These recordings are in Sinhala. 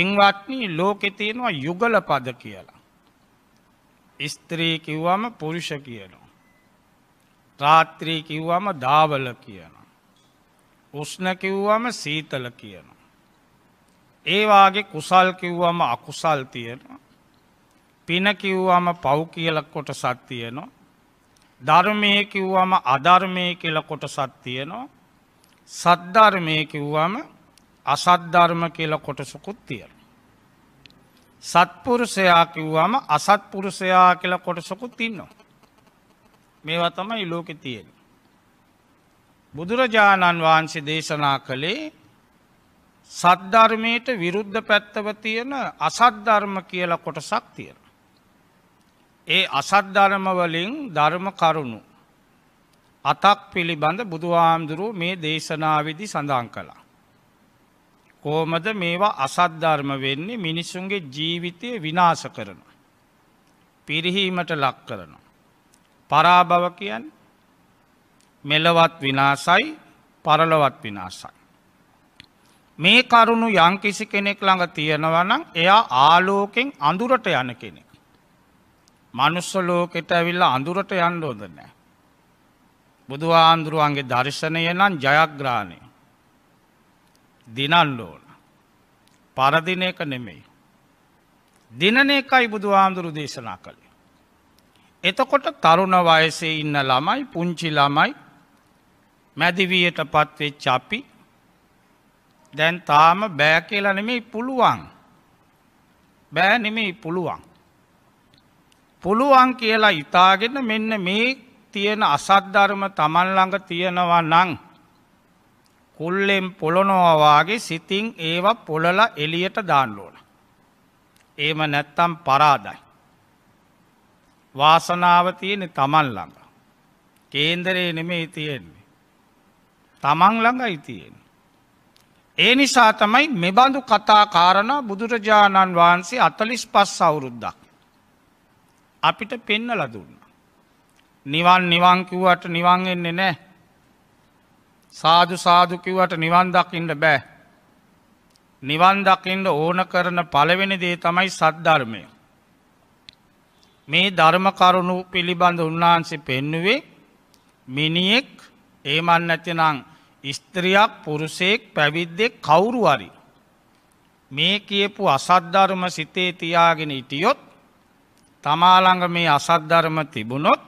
පින්වත්නී ලෝකෙ තියෙනවා යුගල පද කියලා. ස්ත්‍රී කිව්වම පුරුෂ කියනවා. රාත්‍රී කිව්වම දාවල කියනවා. උස්න කිව්වම සීතල කියනවා. ඒවාගේ කුසල් කිව්වම අකුසල් තියෙනවා. පින කිව්වම පව් කියල කොට සත්තියනවා. ධර්මය කිව්වම අධර්මය කියල කොට සත්තියනවා. සද්ධර්මය කිව්වම අසත්ධර්ම කියල කොටසකුත් තියෙන. සත්පුරුසයා කිව්වාම අසත්පුරුසයා කියල කොටසකුත් තින්නවා. මේවා තමයි ලෝකෙ තියෙන. බුදුරජාණන් වහන්සේ දේශනා කළේ සද්ධර්මයට විරුද්ධ පැත්තව තියෙන අසත්ධර්ම කියල කොටසක් තියෙන. ඒ අසත්ධර්මවලින් ධර්ම කරුණු අතක් පිළිබඳ බුදුහාමුදුරුව මේ දේශනාවිදි සඳහන් කළා. කොහොමද මේවා අසද්ධර්ම වෙන්නේ මිනිස්සුන්ගේ ජීවිතය විනාශ කරන. පිරිහීමට ලක් කරන. පරාභව කියන් මෙලවත් විනාසයි පරලවත් විනාසයි. මේ කරුණු යංකිසි කෙනෙක් ළඟ තියෙනවනම් එයා ආලෝකෙන් අඳුරට යන කෙනෙක්. මනුස්ස ලෝකෙට ඇවිල්ල අඳුරට යන්න ඕොද නෑ. බුදුහාන්දුරුවන්ගේ දර්ශනය නම් ජයග්‍රාණය. දිනන්න ඕන. පරදින එක නෙමෙයි. දිනන එකයි බුදු හාමුදුරු දේශනා කළේ. එතකොට තරුණ වයසේ ඉන්න ළමයි පුංචි ළමයි මැදිවයට පත්වේ චපි දැන් තාම බෑ කියලා නෙමෙයි පුළුවන්. බෑ නෙමෙයි පුළුවන්. පුළුවන් කියලා ඉතාගෙන මෙන්න මේ තියෙන අසත්ධර්ම තමන් ළඟ තියෙනවා නං කුල්ලෙන් පොළොනවා වාගේ සිතින් ඒවා පොළලා එළියට දාන්න ඕන. ඒම නැත්තම් පරාදයි. වාසනාව තියෙන තමන් ළඟ. කේන්දරේ නෙමේ තියෙන්නේ. තමන් ළඟ ඉතියෙන්. ඒ නිසා තමයි මෙබඳු කතා කාරණ බුදුරජාණන් වහන්සේ අතලිස් පස් අවුරුද්දක්. අපිට පෙන්න ලදුන්න. නිවන් නිවංකිව්වට නිවං එන්නේ නෑ සාධ සාධකිවට නිවන් දකින්න බෑ. නිවන් දකිින්ට ඕන කරන පළවෙනි දේ තමයි සද්ධර්මය. මේ ධර්ම කරුණු පිළිබඳ උන්වහන්සේ පෙන්නුවේ මිනිියෙක් ඒමන් නැතිනං ස්ත්‍රියක් පුරුසෙක් පැවිද්දෙක් කවුරුවරි. මේ කියපු අසද්ධර්ම සිතේ තියාගෙන ඉටියොත් තමාළඟ මේ අසද්ධර්ම තිබුණොත්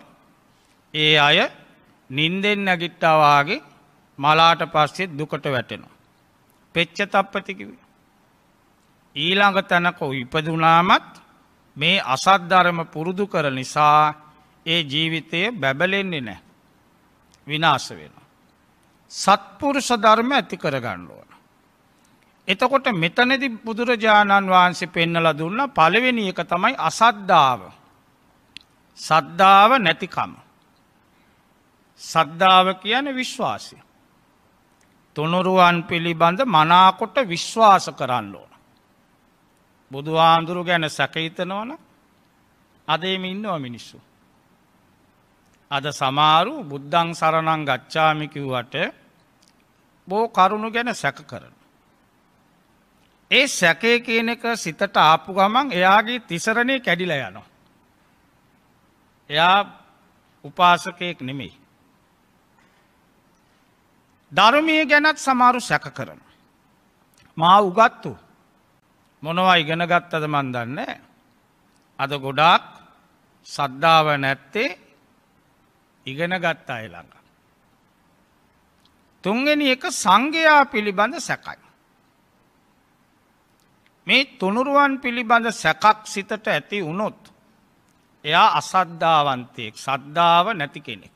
ඒ අය නින්දෙන් නැගිට්ටවාගේ මලාට පස්සෙත් දුකට වැටෙනවා. පෙච්ච තප්පතිකිව. ඊළඟ තැනක ඉපදුනාමත් මේ අසත්ධරම පුරුදු කර නිසා ඒ ජීවිතය බැබලෙන්නේ නෑ. විනාස වෙන. සත්පුරුෂ ධර්ම ඇති කරගණ්ඩුවන. එතකොට මෙතනැති බුදුරජාණන් වහන්සේ පෙන්නල දුන්න පළවෙනි එක තමයි අසද්ධාව. සද්ධාව නැතිකම. සද්ධාව කියන විශ්වාසය. තුනුරුවන් පිළිබඳ මනාකොට විශ්වාස කරන්න ඕන. බුදු හාමුදුරු ගැන සැකහිතනවන අදේම ඉන්නවා මිනිස්සු. අද සමාරු බුද්ධං සරණං ගච්ඡාමිකිව්වට බෝ කරුණු ගැන සැක කරන. ඒ සැකේ කියන එක සිතට ආපු ගමන් එයාගේ තිසරණය කැඩිල යනවා. එයා උපාසකයෙක් නෙමෙයි. ධර්මය ගැනත් සමාරු සැක කරන. මා උගත්තු මොනවා ඉගෙන ගත්තද මන් දන්න අද ගොඩාක් සද්ධාව නැත්තේ ඉගෙන ගත්ත අයළඟ. තුන්ගෙන එක සංඝයා පිළිබඳ සැකයි. මේ තුනුරුවන් පිළිබඳ සැකක් සිතට ඇති වුණොත් එයා අසද්ධාවන්තයෙක් සද්ධාව නැති කෙනෙක්.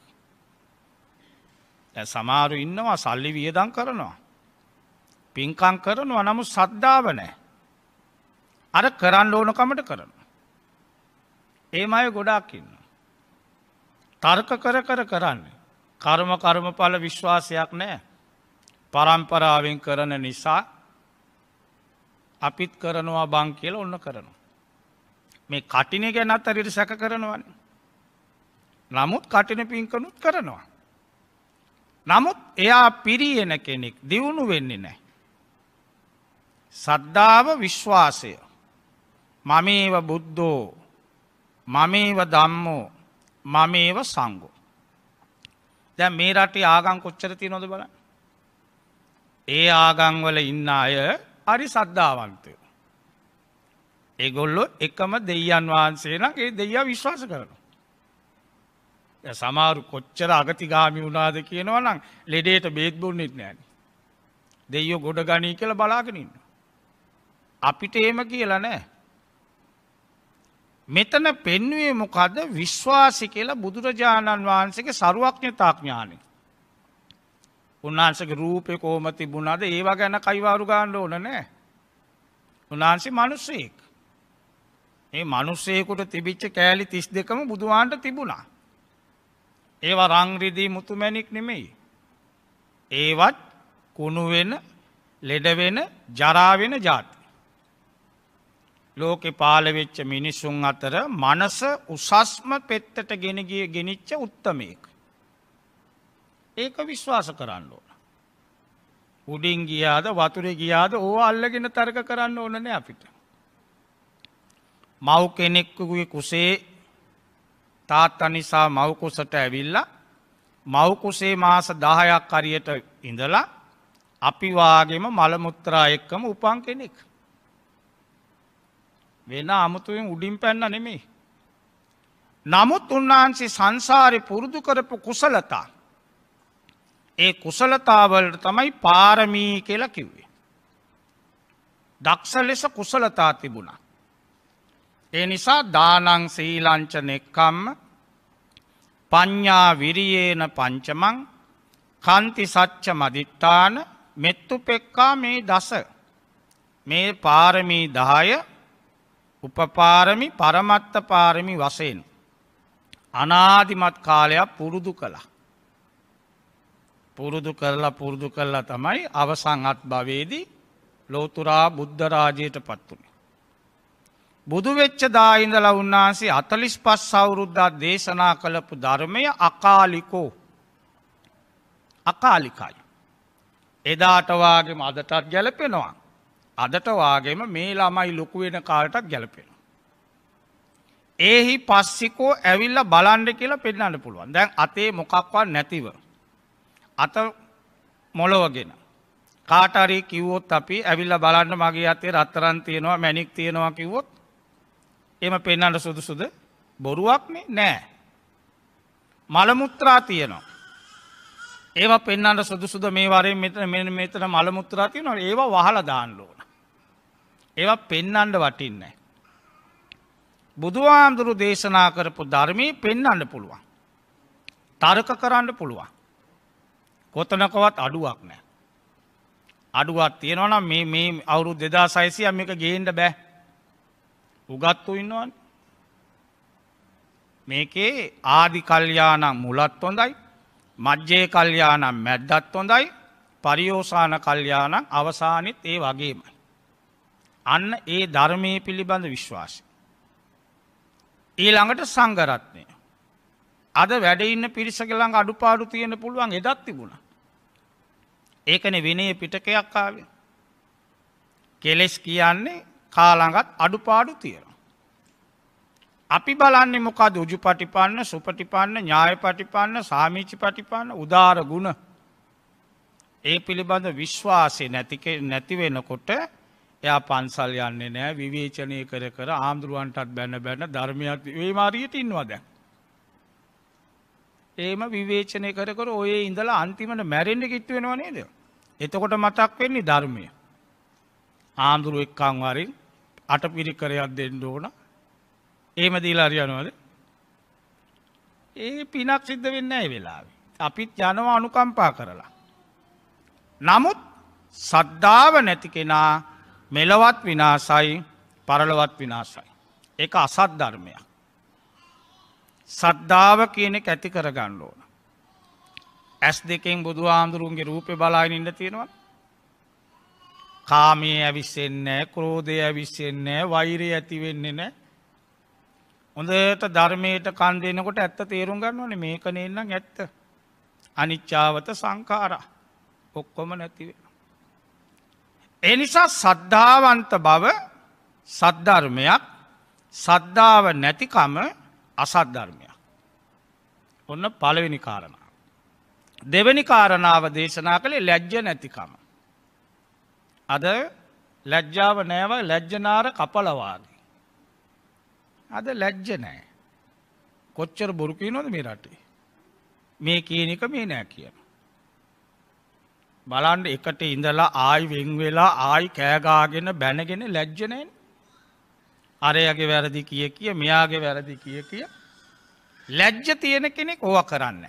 සමාරු ඉන්නවා සල්ලි වියදං කරනවා. පින්කං කරනවා නමු සද්ධාව නෑ. අර කරන්න ඕනකමට කරනවා. ඒම අය ගොඩාක් ඉන්න. තර්ක කර කර කරන්න. කර්ම කර්මඵල විශ්වාසයක් නෑ. පරම්පරාවෙන් කරන නිසා අපිත් කරනවා බං කියල ඔන්න කරනවා. මේ කටින ගැනත් අරිට සැක කරනවන. නමුත් කටින පින්කනුත් කරනවා. නමුත් එයා පිරියෙන කෙනෙක් දියුණු වෙන්නේ නෑ. සද්ධාව විශ්වාසය මමේව බුද්ධෝ මමේව දම්මෝ මමේව සංගෝ. දැ මේ රටේ ආගං කොච්චරති නොද බල ඒ ආගංවල ඉන්න අය අරි සද්ධාවන්තය. එගොල්ලො එකම දෙයන් වහන්සේලා ඒ දෙයා විශ්වාස කරන. සමාරු කොච්චර අගතිගාමි වුණාද කියනව නම් ලෙඩේට බේත්බුන්නෙත් නෑන. දෙයෝ ගොඩ ගනී කියල බලාගෙනන්න. අපිට ඒම කියලා නෑ. මෙතන පෙන්වේ මොකද විශ්වාසි කියලා බුදුරජාණන් වහන්සේගේ සරුවක්ඥතාඥානය. උන්වහන්සක රූපය කෝම තිබුණාද ඒවා ගැන කයිවාරු ගාණ්ඩ ඕන නෑ. උන්වහන්සේ මනුස්සයෙක්. ඒ මනුස්සයකුට තිබිච්ච කෑලි තිස් දෙකම බුදුවාන්ට තිබුණා. ඒවා රංරිදී මුතුමැණික් නෙමෙයි. ඒවත් කුණුවෙන ලෙඩවෙන ජරාවෙන ජාති. ලෝකෙ පාලවෙච්ච මිනිස්සුන් අතර මනස උසස්ම පෙත්තට ගෙනගිය ගෙනනිච්ච උත්තමයෙක්. ඒක විශ්වාස කරන්න ඕන. උඩින් ගියාද වතුර ගියාද ඕ අල්ලගෙන තර්ක කරන්න ඕනන අපිට. මව් කෙනෙක්කුගේ කුසේ තාත් අනිසා මවකුසට ඇවිල්ල මවකුසේ මාස දහයක් අරියට ඉඳලා අපිවාගේම මළමුත්‍රා එක්කම උපන් කෙනෙක්. වෙන අමුතුවෙන් උඩින් පැන්න නෙමේ. නමුත් උන්වහන්සේ සංසාරය පුරුදු කරපු කුසලතා. ඒ කුසලතාවලට තමයි පාරමී කියලා කිව්වේ. දක්ෂ ලෙස කුසලතා තිබුණා. ඒ නිසා දානං සීලංච නෙක්කම්ම පඤ්ඥා විරියේන පංචමං කන්ති සච්ච මදිට්ටාන මෙත්තුපෙක්කා මේ දස මේ පාරමී දහය උපපාරමි පරමත්ත පාරමි වසයෙන්. අනාධිමත් කාලයක් පුරුදු කළා. පුරුදු කරලා පුරුදු කරලා තමයි අවසං අත් භවේදී ලෝතුරා බුද්ධරාජයට පත්වුණේ. බුදුවෙච්චදා ඉඳලා උන්වහන්සේ අතලිස් පස් අවුරුද්ධත් දේශනා කළපු ධර්මය අකාලිකෝ අකාලිකයි. එදාටවාගේම අදටත් ගැලපෙනවා. අදටවාගේම මේ ළමයි ලොකුවෙන කාලටත් ගැලපෙන. ඒහි පස්සිකෝ ඇවිල්ල බලන්ඩ කියලා පෙන්න්නට පුළුවන් දැන් අතේ මොකක්වත් නැතිව. අත මොලොවගෙන. කාටරි කිව්වොත් අපි ඇවිල්ල බලන්න මගේ අතේ රත්තරන් තියෙනවා මැනික් තියෙනවා කිවොත් එම පෙන්නට සුදුසුද බොරුවක් මේ නෑ. මළමුත්‍රා තියනවා. ඒව පෙන්න්නට සුදුසුද මේ වරෙන් මෙතන මෙ මෙතන මළමුත්‍රා තියනවා ඒවා වහල දාන්නලෝන. ඒවා පෙන්නන්ඩ වටින්නේ. බුදුහාමුදුරු දේශනා කරපු ධර්මී පෙන්නන්න පුළුවන්. තර්ක කරන්න පුළුවන්. කොතනකවත් අඩුවක් නෑ. අඩුවත් තියෙනවනම් මේ අවුරු දෙදා සයිසිය මේක ගේන්ඩ බෑ. උගත්තු ඉන්නවන්. මේකේ ආදි කල්්‍යානම් මුලත් හොඳයි මජ්ජේ කල්්‍යානම් මැද්දත් හොඳයි පරියෝසාන කල්්‍යානම් අවසානිත් ඒ වගේමයි. අන්න ඒ ධර්මය පිළිබඳ විශ්වාසය. ඊළඟට සංගරත්නය. අද වැඩඉන්න පිරිසකළඟ අඩුපාඩු තියෙන පුළුවන් එදත් තිබුණ. ඒකන විනේ පිටකයක් කාවේ. කෙලෙස් කියන්නේ කාලඟත් අඩුපාඩු තියෙනවා. අපි බලන්නේ මොකද උජු පටිපන්න සුපටිපන්න ඥාය පටිපන්න සාමීචි පටිපන්න උදාර ගුණ ඒ පිළිබඳ විශ්වාසය නැතික නැතිවෙනකොට එයා පන්සල් යන්නේ නෑ විවේචනය කර කර ආමුදුරුවන්ටත් බැන බැන ධර්මයක් වේමාරීයට ඉන්වාද. ඒම විවේචනය කරකර ඔය ඉඳලා අන්තිමට මැරෙන්ඩ කිට්ටුවෙනවනේද. එතකොට මතක් වෙන්නේ ධර්මය. ආමුදුරුව එක්කංවරින් අට පිරික්කරයක් දෙන්න ඕන ඒම දීලාරියනවද ඒ පිනක් සිද්ධ වෙන්න ඇ වෙලාව අපිත් යනවා අනුකම්පා කරලා නමුත් සද්ධාව නැති කෙනා මෙලවත් විනාසයි පරලවත් විනාසයි එක අසත් ධර්මයක් සද්ධාව කියනෙක් ඇති කරගන්න ඕන ඇස් දෙකෙන් බුදු ආමුදුරුන්ගේ රූපය බලායින්න තියෙනවා කාමයේ ඇවිස්සෙන්නෑ ක්‍රෝධය ඇවිස්සෙන්නෑ වෛරය ඇතිවෙන්නේ නෑ. හොඳට ධර්මයට කන් දෙනකොට ඇත්ත තේරුම් ගන්නවන මේක නෙන්නම් ඇත්ත. අනිච්චාවත සංකාර ඔක්කොම නැතිවෙන. එනිසා සද්ධාවන්ත බව සද්ධර්මයක් සද්ධාව නැතිකම අසද්ධර්මයක්. ඔන්න පළවෙනි කාරණ. දෙවැනි කාරණාව දේශනා කළේ ලැජ්ජ නැතිකම. අද ලැජ්ජාව නෑව ලැජ්ජනාර කපලවාගේ. අද ලැජ්ජ නෑ. කොච්චර බොරුකී නොද මේ රටේ. මේ කියනක මේ නෑ කියන. බලන්ඩ එකට ඉඳලා ආයි වෙංවෙලා ආයි කෑගාගෙන බැනගෙන ලැජ්ජනයෙන් අරයගේ වැරදි කිය කිය මෙයාගේ වැරදි කිය කිය. ලැජ්ජ තියෙන කෙනෙක් ඕව කරන්න.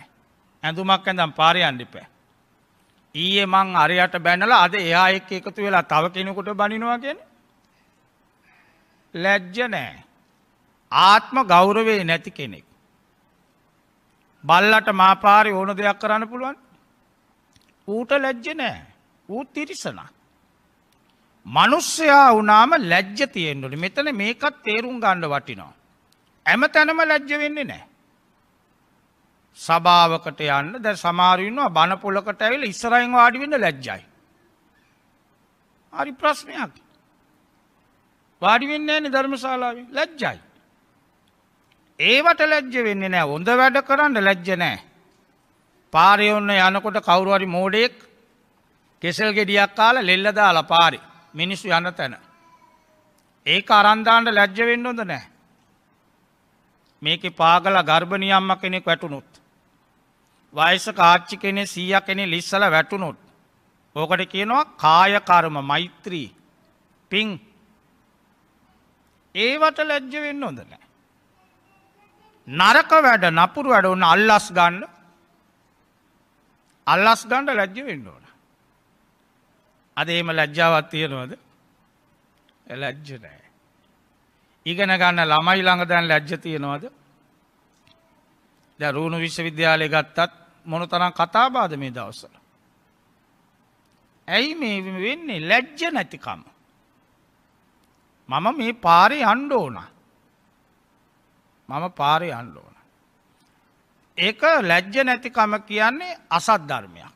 ඇඳුමක් ඇඳම් පාරයන්ඩිපෑ. ඊයේ මං අරයට බැනලා අද එයා එක් එකතු වෙලා තව කෙනෙකුට බනිනවා කියන ලැජ්ජ නෑ ආත්ම ගෞරවේ නැති කෙනෙක් බල්ලට මාපාරි ඕන දෙයක් කරන්න පුළුවන් ඌට ලැජ්ජ නෑ ඌත් තිරිසන මනුස්්‍යයා වනාම ලැජ්ජ තියෙන්ටුට මෙතන මේකත් තේරුම් ගණ්ඩ වටිනවා ඇම තැනම ලැජ්ජ වෙන්නේ නෑ සභාවකට යන්න දැ සමාරයන්වා බණපොලකට ඇවිල ඉස්සරයින් වාඩිවෙන්න ලැජ්ජයි. හරි ප්‍රශ්නයක් වාඩිවෙන්නේ නි ධර්මශාලාව ලැජ්ජයි. ඒවට ලැජ්ජ වෙන්නේ නෑ හොඳ වැඩ කරන්න ලැජ්ජ නෑ. පාරයඔන්න යනකොට කවුරුවරි මෝඩෙක් කෙසල් ගෙඩියක් කාල ලෙල්ලදාල පාරි මිනිස්සු යන තැන. ඒ අරන්දාන්ට ලැජ්ජ වෙන්න හොඳ නෑ. මේක පාගල ගර්භනියම්ම කෙනෙක් වැටුණුත්. වයස කාච්චි කෙනෙ සීය කෙනෙ ලිස්සල වැටුණොත්. ඕකට කියනවා කායකර්ම මෛත්‍රී පිං ඒවට ලැජ්ජ වෙන්න හොඳ නෑ. නරක වැඩ නපුරු වැඩ ඔන්න අල්ලස් ගන්න අල්ලස් ගණ්ඩ ලැජ්ජ වෙන්න ඕන. අද එම ලැජ්ජාවත් තියෙනවද ලැජ්ජ නෑ. ඉගෙන ගන්න ළමයි ළඟ දැන් ලැජ්ජ තියෙනවද ද රුණු විශ්වවිද්‍යාලය ගත්තත් මොන තරම් කතාබාද මේ දවසල. ඇයි මේ වෙන්නේ ලැජ්ජ නැතිකම. මම මේ පාරි අන්්ඩෝන මම පාරි අන්්ඩෝන. ඒක ලැජ්ජ නැතිකම කියන්නේ අසත් ධර්මයක්.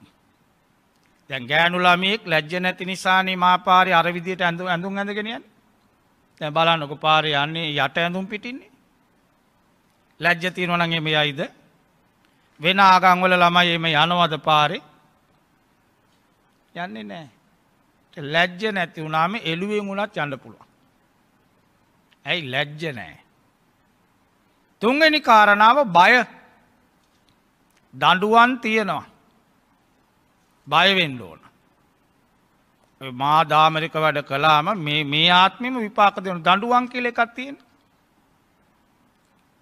දැන් ගෑනුලාමියෙක් ලැජ්ජ නැති නිසානේ මාපාරි අරවිදියට ඇඳු ඇඳුම් ඇඳගෙනයන් තැ බලන්නක පාරි යන්නේ යට ඇඳුම් පිටින්නේ ලැජ්ජ තියෙනවා නම් එම යයිද වෙන ආගම් වල ළමයි එම යනවද පාරේ යන්නේ නැහැ ලැජ්ජ නැති වුණාම එළුවෙන් වුණත් යන්න පුළුවන් ඇයි ලැජ්ජ නැහැ තුන්වෙනි කාරණාව බය දඬුවන් තියෙනවා බයවෙන්න ඕන මාධාමරික වැඩ කලාම මේ ආත්මම විපාක දෙන දඩුවන් කියල එකක් තියෙන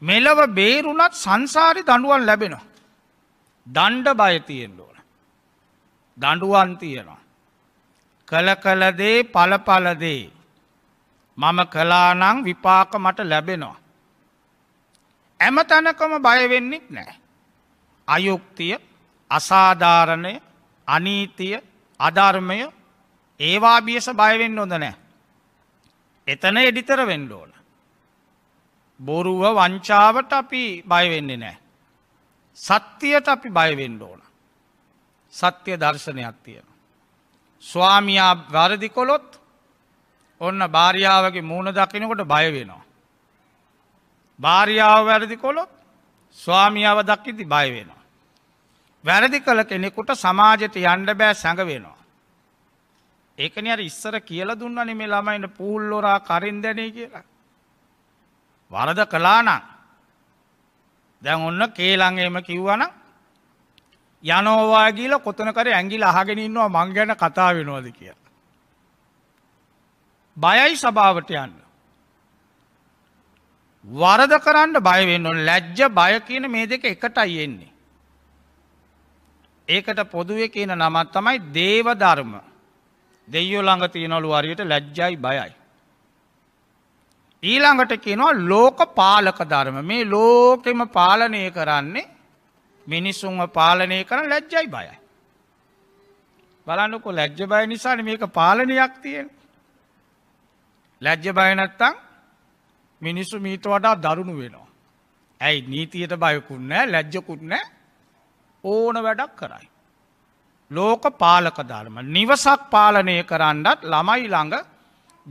මෙලව බේරුණත් සංසාරි දඩුවන් ලැබෙනවා. දණ්ඩ බයතියෙන් ඕන. දඩුවන් තියෙනවා. කළ කලදේ පලපලදේ. මම කලානං විපාක මට ලැබෙනවා. ඇම තැනකම බයවෙන්නෙක් නෑ. අයුක්තිය අසාධාරණය අනීතිය අධර්මය ඒවා බියස බයවෙන්න හොඳ නෑ. එතන එඩිතර වෙන්න ඕන. බොරුව වංචාවට අපි බයවෙන්නේ නෑ. සත්‍යයට අපි බයවෙන්ඩ ඕන. සත්‍යය දර්ශනයක් තියෙන. ස්වාමයා වැරදිකොලොත් ඔන්න භාරියාවගේ මූුණ දකිනකොට බයවෙනවා. භාරියාව වැරදි කොලොත් ස්වාමියාව දක්කිති බයවෙනවා. වැරදි කළ කෙනෙකුට සමාජයට යන්ඩ බෑ සැඟවෙනවා. ඒකන අර ඉස්සර කියල දුන්නනෙ මේ ළමයින්න පූල්ලොරා කරින් දැනේ කියලා. වරද කලානං දැන් ඔන්න කේලංහෙම කිව්වන යනෝවා ගීල කොතනකර ඇගිල අහගෙන ඉන්නවා මං ගැන කතා වෙනවාද කිය. බයයි සභාවට යන්න. වරද කරන්න බයවෙන්න ලැජ්ජ බය කියන මේ දෙක එකටයි එන්නේ. ඒකට පොදුව කියන නමත් තමයි දේවධර්ම දෙයෝ ළඟ තියනොලු වරියට ලැජ්ජයි බයයි. ඊළඟට කියනවා ලෝක පාලක ධර්ම මේ ලෝකෙම පාලනය කරන්නේ මිනිස්සුන්ව පාලනය කරන ලැජ්ජයි බයයි. බලන්නකො ලැජ්ජ බය නිසාන මේක පාලනයක් තියෙන. ලැජ්ජ බයනැත්තං මිනිස්සු මීට වඩා දරුණු වෙනවා. ඇයි නීතියට බයකුන්නෑ ලැජ්ජකුන්නෑ ඕන වැඩක් කරයි. ලෝක පාලක ධර්ම නිවසක් පාලනය කරන්නත් ළමයි ළඟ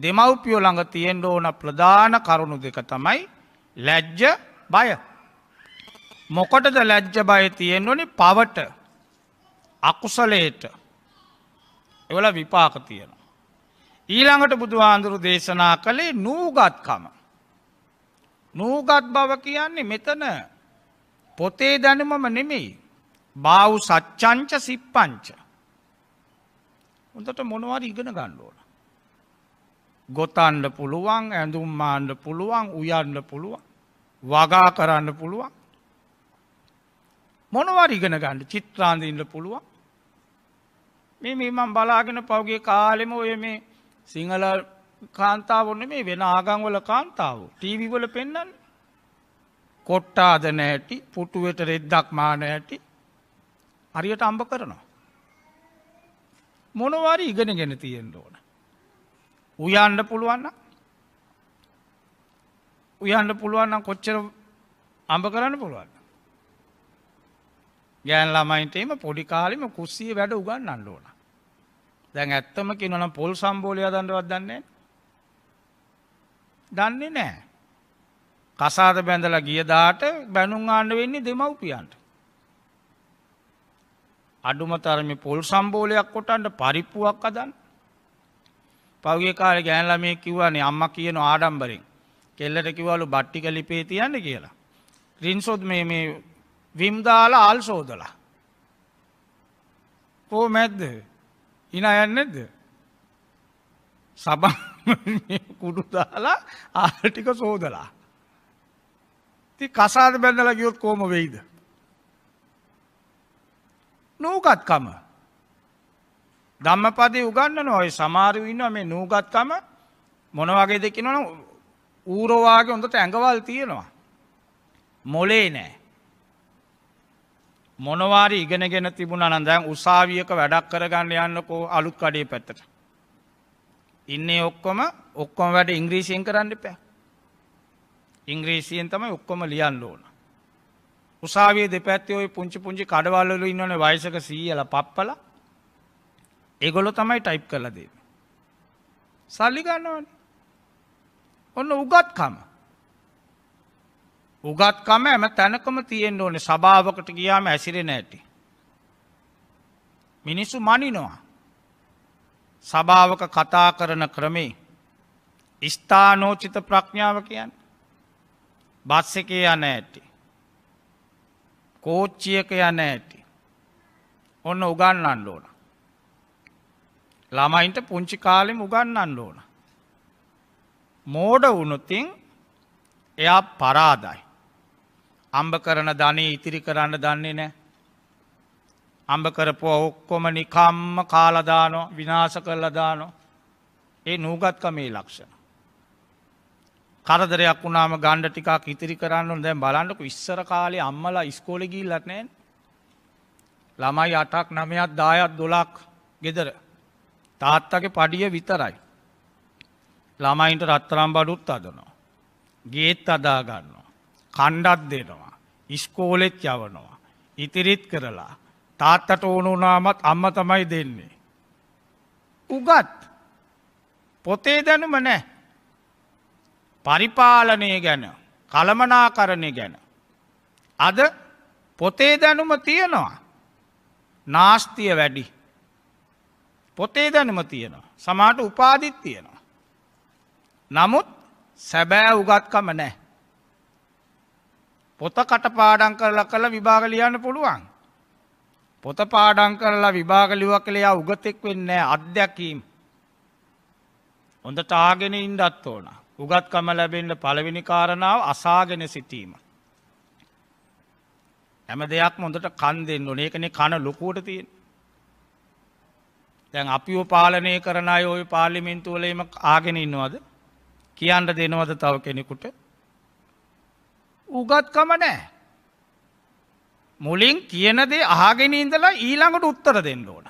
දෙමව්පියෝ ළඟ තියෙන්ඩ ඕන ප්‍රධාන කරුණු දෙක තමයි ලැජ්ජ බය. මොකටද ලැජ්ජ බය තියෙන් ඕනි පවට අකුසලේට එවල විපාක තියෙන. ඊළඟට බුදුහාන්දුරු දේශනා කළේ නූගත්කම. නූගත් බව කියන්නේ මෙතන පොතේ දැනුමම නෙමෙයි බාව් සච්චංච සිප්පංච. හොඳට මොනවාර ඉගෙන ගණ්ඩුවට. ගොතන්ඩ පුළුවන් ඇඳුම් මාණ්ඩ පුළුවන් උයන්ඩ පුළුවන් වගා කරන්න පුළුවන් මොනවර ඉගෙන ගණ්ඩ චිත්‍රාන්දීන්ට පුළුවන් මේ මෙමන් බලාගෙන පවගේ කාලෙම ඔය මේ සිංහල කාන්තාවන්න මේ වෙන ආගංවල කාන්තාව ටීවිවල පෙන්නන්න කොට්ටාද නෑටි පුටුවට රෙද්දක් මාන ඇටි හරියට අම්ඹ කරනවා. මොනවාරි ඉගෙන ගෙන තියෙන් ඕන. උයන්ඩ පුළුවන්න උයන්ඩ පුළුවන්නම් කොච්චර අඹ කරන්න පුළුවන්න. ගෑන් ළමයින්ටේම පොඩිකාලිම කුස්සිය වැඩ උගන්න අන්ඩෝන. දැන් ඇත්තම කිනනම් පොල් සම්බෝලය දන්ඩවත් දන්නේ දන්නේ නෑ. කසාද බැඳලා ගියදාට බැනුම් ආණ්ඩ වෙන්නේ දෙමව්පියන්ට. අඩුම තරමි පොල් සම්බෝලයක් කොටන්ට පරිප්පුුවක් අදන්න පෞගේ කාල ගෑන් ළමය කිව්වනේ අම්ම කියන ආඩම්බරෙන් කෙල්ලට කිවලු බට්ටික ලිපේ තියන්න කියලා. රින්සොත් මේ මේ විම්දාල ආල් සෝදලා. කෝ මැද්ද ඉන යන්නෙද සබ කුඩු දාලා ආටික සෝදලා. ති කසාද බැඳල ගියොත් කෝම වෙයිද. නූකත්කම ධම්මපදේ උගන්නන ඔය සමාරු ඉන්න මේ නූගත්කම මොන වගේ දෙකිනවන ඌරෝවාගේ හොඳට ඇඟවල් තියෙනවා. මොලේ නෑ. මොනවාරි ඉගෙනගෙන තිබුණ අනඳැන් උසාවියක වැඩක් කරගන්න යන්නකෝ අලුත් කඩේ පැත්තට. ඉන්නේ ඔක්කොම ඔක්කොම වැඩ ඉංග්‍රීසියෙන් කරන්න පැ. ඉංග්‍රීසියෙන් තමයි ඔක්කොම ලියන්න ඕන. උසාවිය දෙපැත්තේ ඔය පුංචි පුංචි කඩවල්ලු ඉන්නවන වයිසක සීයල පප්පලා ඒගොලො තමයි ටයිප් කල දේ. සල්ලිගන්නවන ඔන්න උගත්කම උගත්කම ඇම තැනකම තියෙන් ඕන සභාවකට ගියාම ඇසිරෙන ඇටි. මිනිස්සු මනිනවා සභාවක කතා කරන ක්‍රමේ ස්ථානෝචිත ප්‍රඥාව කියන්න බස් එක යන ඇටි කෝච්චියක යන ඇටි ඔන්න උගන්නන්න ඕන ළමයින්ට පුංචි කාලෙම උගන්නන්න ඕන. මෝඩ වුණුතින් එයා පරාදයි. අම්ඹ කරන ධනී ඉතිරි කරන්න දන්නේ නෑ. අම්ඹ කරපුව ඔක්කොම නිකම්ම කාලදානො විනාස කරලදානො ඒ නූගත්කමේ ලක්ෂණ. කරදරයක් වුණාම ගණ්ඩ ටිකක් ඉතිරි කරන්න දැ බලන්නක විස්සර කාලේ අම්මලා ඉස්කෝලගී ලටනෑ ළමයි අටක් නමයත් දායත් දොලක් ගෙදර තාත්තගේ පඩිය විතරයි. ළමයින්ට රත්තරම් බඩුත් අදනවා. ගේත් අදාගන්නවා. කණ්ඩත් දෙනවා. ඉස්කෝලෙත් යවනවා. ඉතිරිත් කරලා. තාත්තට ඕනුනාමත් අම්ම තමයි දෙන්නේ. උගත් පොතේ දැනුම නෑ. පරිපාලනය ගැන කළමනාකරණය ගැන. අද පොතේ දැනුම තියෙනවා. නාස්තිය වැඩි. පොතේ දැනම තියෙනවා. සමහට උපාදිත් තියෙනවා. නමුත් සැබෑ උගත්කම නෑ. පොත කටපාඩන් කරලා කළ විභාග ලියන්න පුළුවන්. පොත පාඩන් කරලා විභාගලිව කළයා උගතෙක් වෙන්න අධ්‍යැකීම්. හොඳ ටාගෙන ඉන්ඩත් ඕන. උගත්කම ලැබෙන්ට පළවෙනි කාරණාව අසාගෙන සිටීම. හැම දෙයක් මොඳට කන් දෙන්න ඕන ඒකනෙ කන ලොකුවට තියෙන. දැන් අපිෝ පාලනය කරන අය ඔය පාලිමින්තුවලීම ආගෙන ඉන්නවාද කියන්න දෙනවද තව කෙනෙකුට උගත්කම නෑ මුලින් කියනදේ ආගෙන ඉඳලා ඊළඟට උත්තර දෙන්න ඕන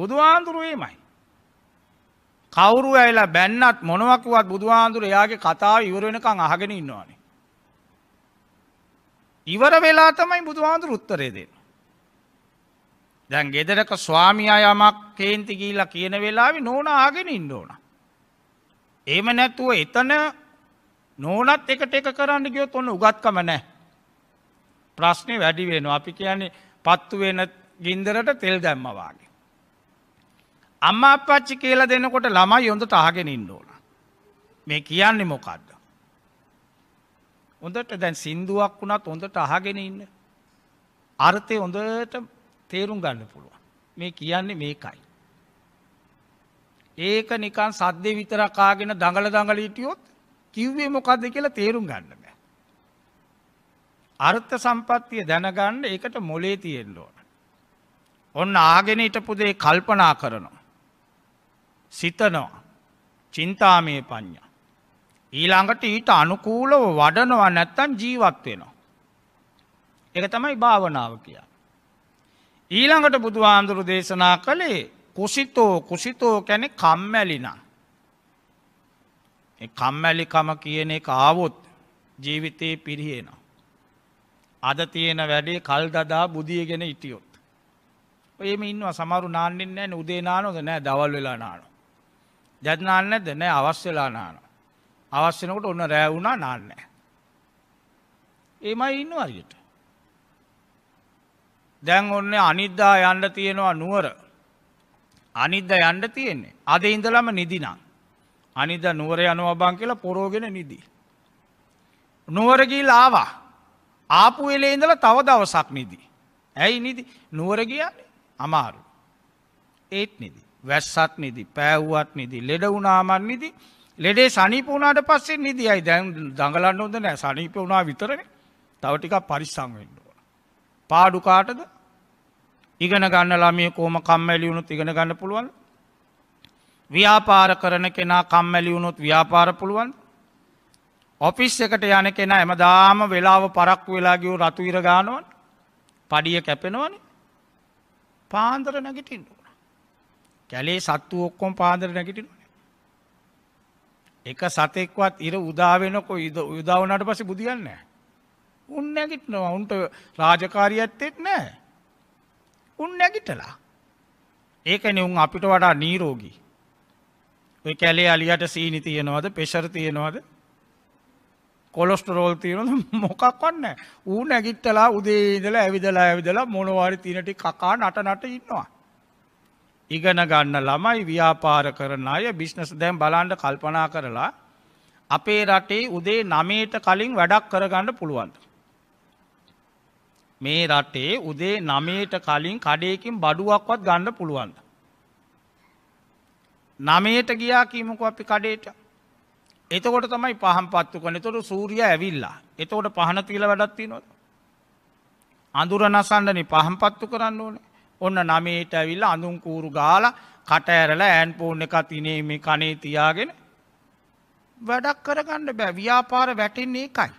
බුදුහාන්දුරුවේමයි කවුරු ඇලා බැන්නත් මොනවක්වත් බුදුහාන්දුර එයාගේ කතාව ඉවරෙනකං අහගෙන ඉන්නවානේ ඉවර වෙලා තමයි බුදුහාන්දුර උත්තරේ දෙන්න දැන් ගෙදරක ස්වාමියා යමක් කේන්ති ගීලා කියන වෙලාවෙ නෝන ආගෙන ඉන්න ඕන. එහෙම නැතුව එතන නෝනත් එකට එක කරන්න ගියොත් ඔන්න උගත්කම නැහැ. ප්‍රශ්නේ වැඩි වෙනවා. අපි කියන්නේ පත්තු වෙන ගින්දරට තෙල් දැම්මා වාගේ. අම්මා අප්පච්චි කියලා දෙනකොට ළමයි හොඳට අහගෙන ඉන්න ඕන. මේ කියන්නේ මොකද්ද? හොඳට දැන් සින්දුවක් වුණත් හොඳට අහගෙන ඉන්න. අර්ථය හොඳට තේරුම් ගන්න පුළුවන්. මේ කියන්නේ මේකයි. ඒක නිකන් සද්දය විතර කාගෙන දඟල දඟල හිටියොත් කිව්වේ මොකක්ද කියලා තේරුම් ගන්න බෑ. අර්ථ සම්පත්තිය දැනගන්න ඒකට මොලේ තියෙන්න ඕන. ඔන්න ආගෙන හිටපු දේ කල්පනා කරනවා. සිතනවා. චින්තාමය පඤ්ඤා. ඊළඟට ඊට අනුකූලව වඩනවා නැත්තම් ජීවත් වෙනවා. ඒක තමයි භාවනාව කියා. ඊළඟට බුදුහාන්දුරු දේශනා කළේ කුසිතෝ කුසිතෝ කැනෙ කම්මැලිනම්. කම්මැලිකම කියන එක ආවොත් ජීවිතයේ පිරිහේනවා. අද තියෙන වැඩේ කල් දදා බුදියගෙන ඉටියොත්. එම ඉන්නවා සමරු නාන්නෙන් නෑ උදේනානොද නෑ දවල් වෙලා නාන. ජත්නාන්න ඇද නෑ අවස්්‍යලා නාන. අවස්්‍යනකොට ඔන්න රෑවුණා නාන්නෑ. ඒමයි ඉන්න අරියට. දැන් ඔන්න අනිද්දා යන්න තියෙනවා නුවර අනිද්ද යන්න තියෙන්නේ අද ඉඳලම නිදිනම් අනිද නුවර යනුවබං කියලා පොරෝගෙන නිදී. නුවරගිල් ආවා ආපු වෙලේ ඉඳල තව දවසක් නිදී. ඇයි නිදි නුවරගිය අමාරු. ඒත් නිදි වැස්සත් නිදි පෑව්වත් නිදි ලෙඩ වුනාමන් නිදි ලෙඩේ සනිපුුණට පස්සේ නිදියයි දැන් දඟලන්න ොද නෑ සනිප වුණා විතරන තවටික පරිස්සංවෙන්න. පාඩුකාටද ඉගෙන ගන්න ළමිය කෝම කම්මැලියුණුත් ඉගෙන ගන්න පුළුවන් ව්‍යාපාර කරන කෙනා කම්මැලියුණුත් ව්‍යාපාර පුළුවන් ඔෆිස් එකට යන කෙන එමදාම වෙලාව පරක් වෙලාගිව රතු විරගානුවන් පඩිය කැපෙනවන පාන්දර නැගිටින් කැලේ සත්තු ඔක්කොම් පාදර නැගිටින එක සතෙක්වත් ඉර උදාවෙනකො ඉද උදාවනට පස බුදියන්නෑ උන් නැගිටනවා උන්ට රාජකාරියත්තෙත් නෑ. උන් නැගිටලා. ඒකන උන් අපිට වඩා නීරෝගී. ඔය කැලේ අලියට සීනි තියෙනවද පෙෂර තියෙනවද කොලොස්ටරෝල් තියෙනද මොකක්වන්න ඌ නැගිට්ටලා උදේදලා ඇවිදලා ඇවිදලා මොනවාරි තිනටි කකා නට නට ඉන්නවා. ඉගෙන ගන්න ළමයි ව්‍යාපාර කරන අය බිශ්නස් දැම් බලාන්ඩ කල්පනා කරලා අපේ රටේ උදේ නමේට කලින් වැඩක් කරගන්න පුළුවන්ට. මේ රටේ උදේ නමේට කලින් කඩයකින් බඩුවක්වත් ගණ්ඩ පුළුවන්ද. නමේට ගියා කීමකු අපි කඩේට. එතකොට තමයි පහම් පත්තු කන තොට සූරිය ඇවිල්ලා එතකොට පහන තිීල වැඩත්ති නොද. අඳුර නසන්නනි පහම් පත්තු කරන්න ඕන ඔන්න නමේට ඇවිල්ල අඳුන්කූරු ගාල කට ඇරල ඇන් පෝර්ණ එක තිනේ මේ කනේ තියාගෙන වැඩක් කරගන්න බෑ ව්‍යාපාර වැටෙන්නේ එකයි.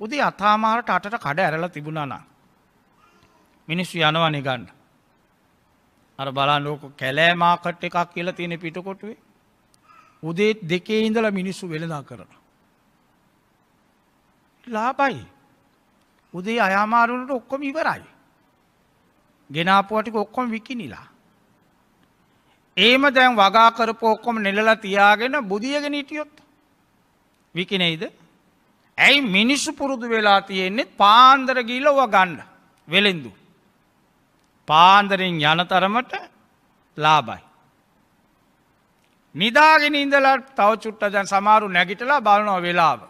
උදේ අතාමාරට අටට කඩ ඇරල තිබුණනා. මිනිස්සු යනවා නිගන්න. අර බලාලෝක කැලෑ මාකට් එකක් කියලා තියෙන පිටකොටුවේ. උදේ දෙකේ ඉඳල මිනිස්සු වෙළදා කරන. ලාබයි. උදේ අයාමාරුණට ඔක්කොම ඉවරයි. ගෙනාපුවටික ඔක්කොම විකිනිලා. ඒම දැන් වගා කරපු ඔක්කොම නෙලලා තියාගෙන බුදියගෙන හිටියොත් විකිනෙයිද ඇයි මිනිස්සු පුරුදු වෙලා තියෙන්නේෙත් පාන්දර ගීලව ගණ්ඩ වෙළෙන්දු. පාන්දරෙන් යනතරමට ලාබයි. නිදාගෙන ඉඳලා තව චුට්ට දැන් සමාරු නැගිටලා බලනො වෙලාව.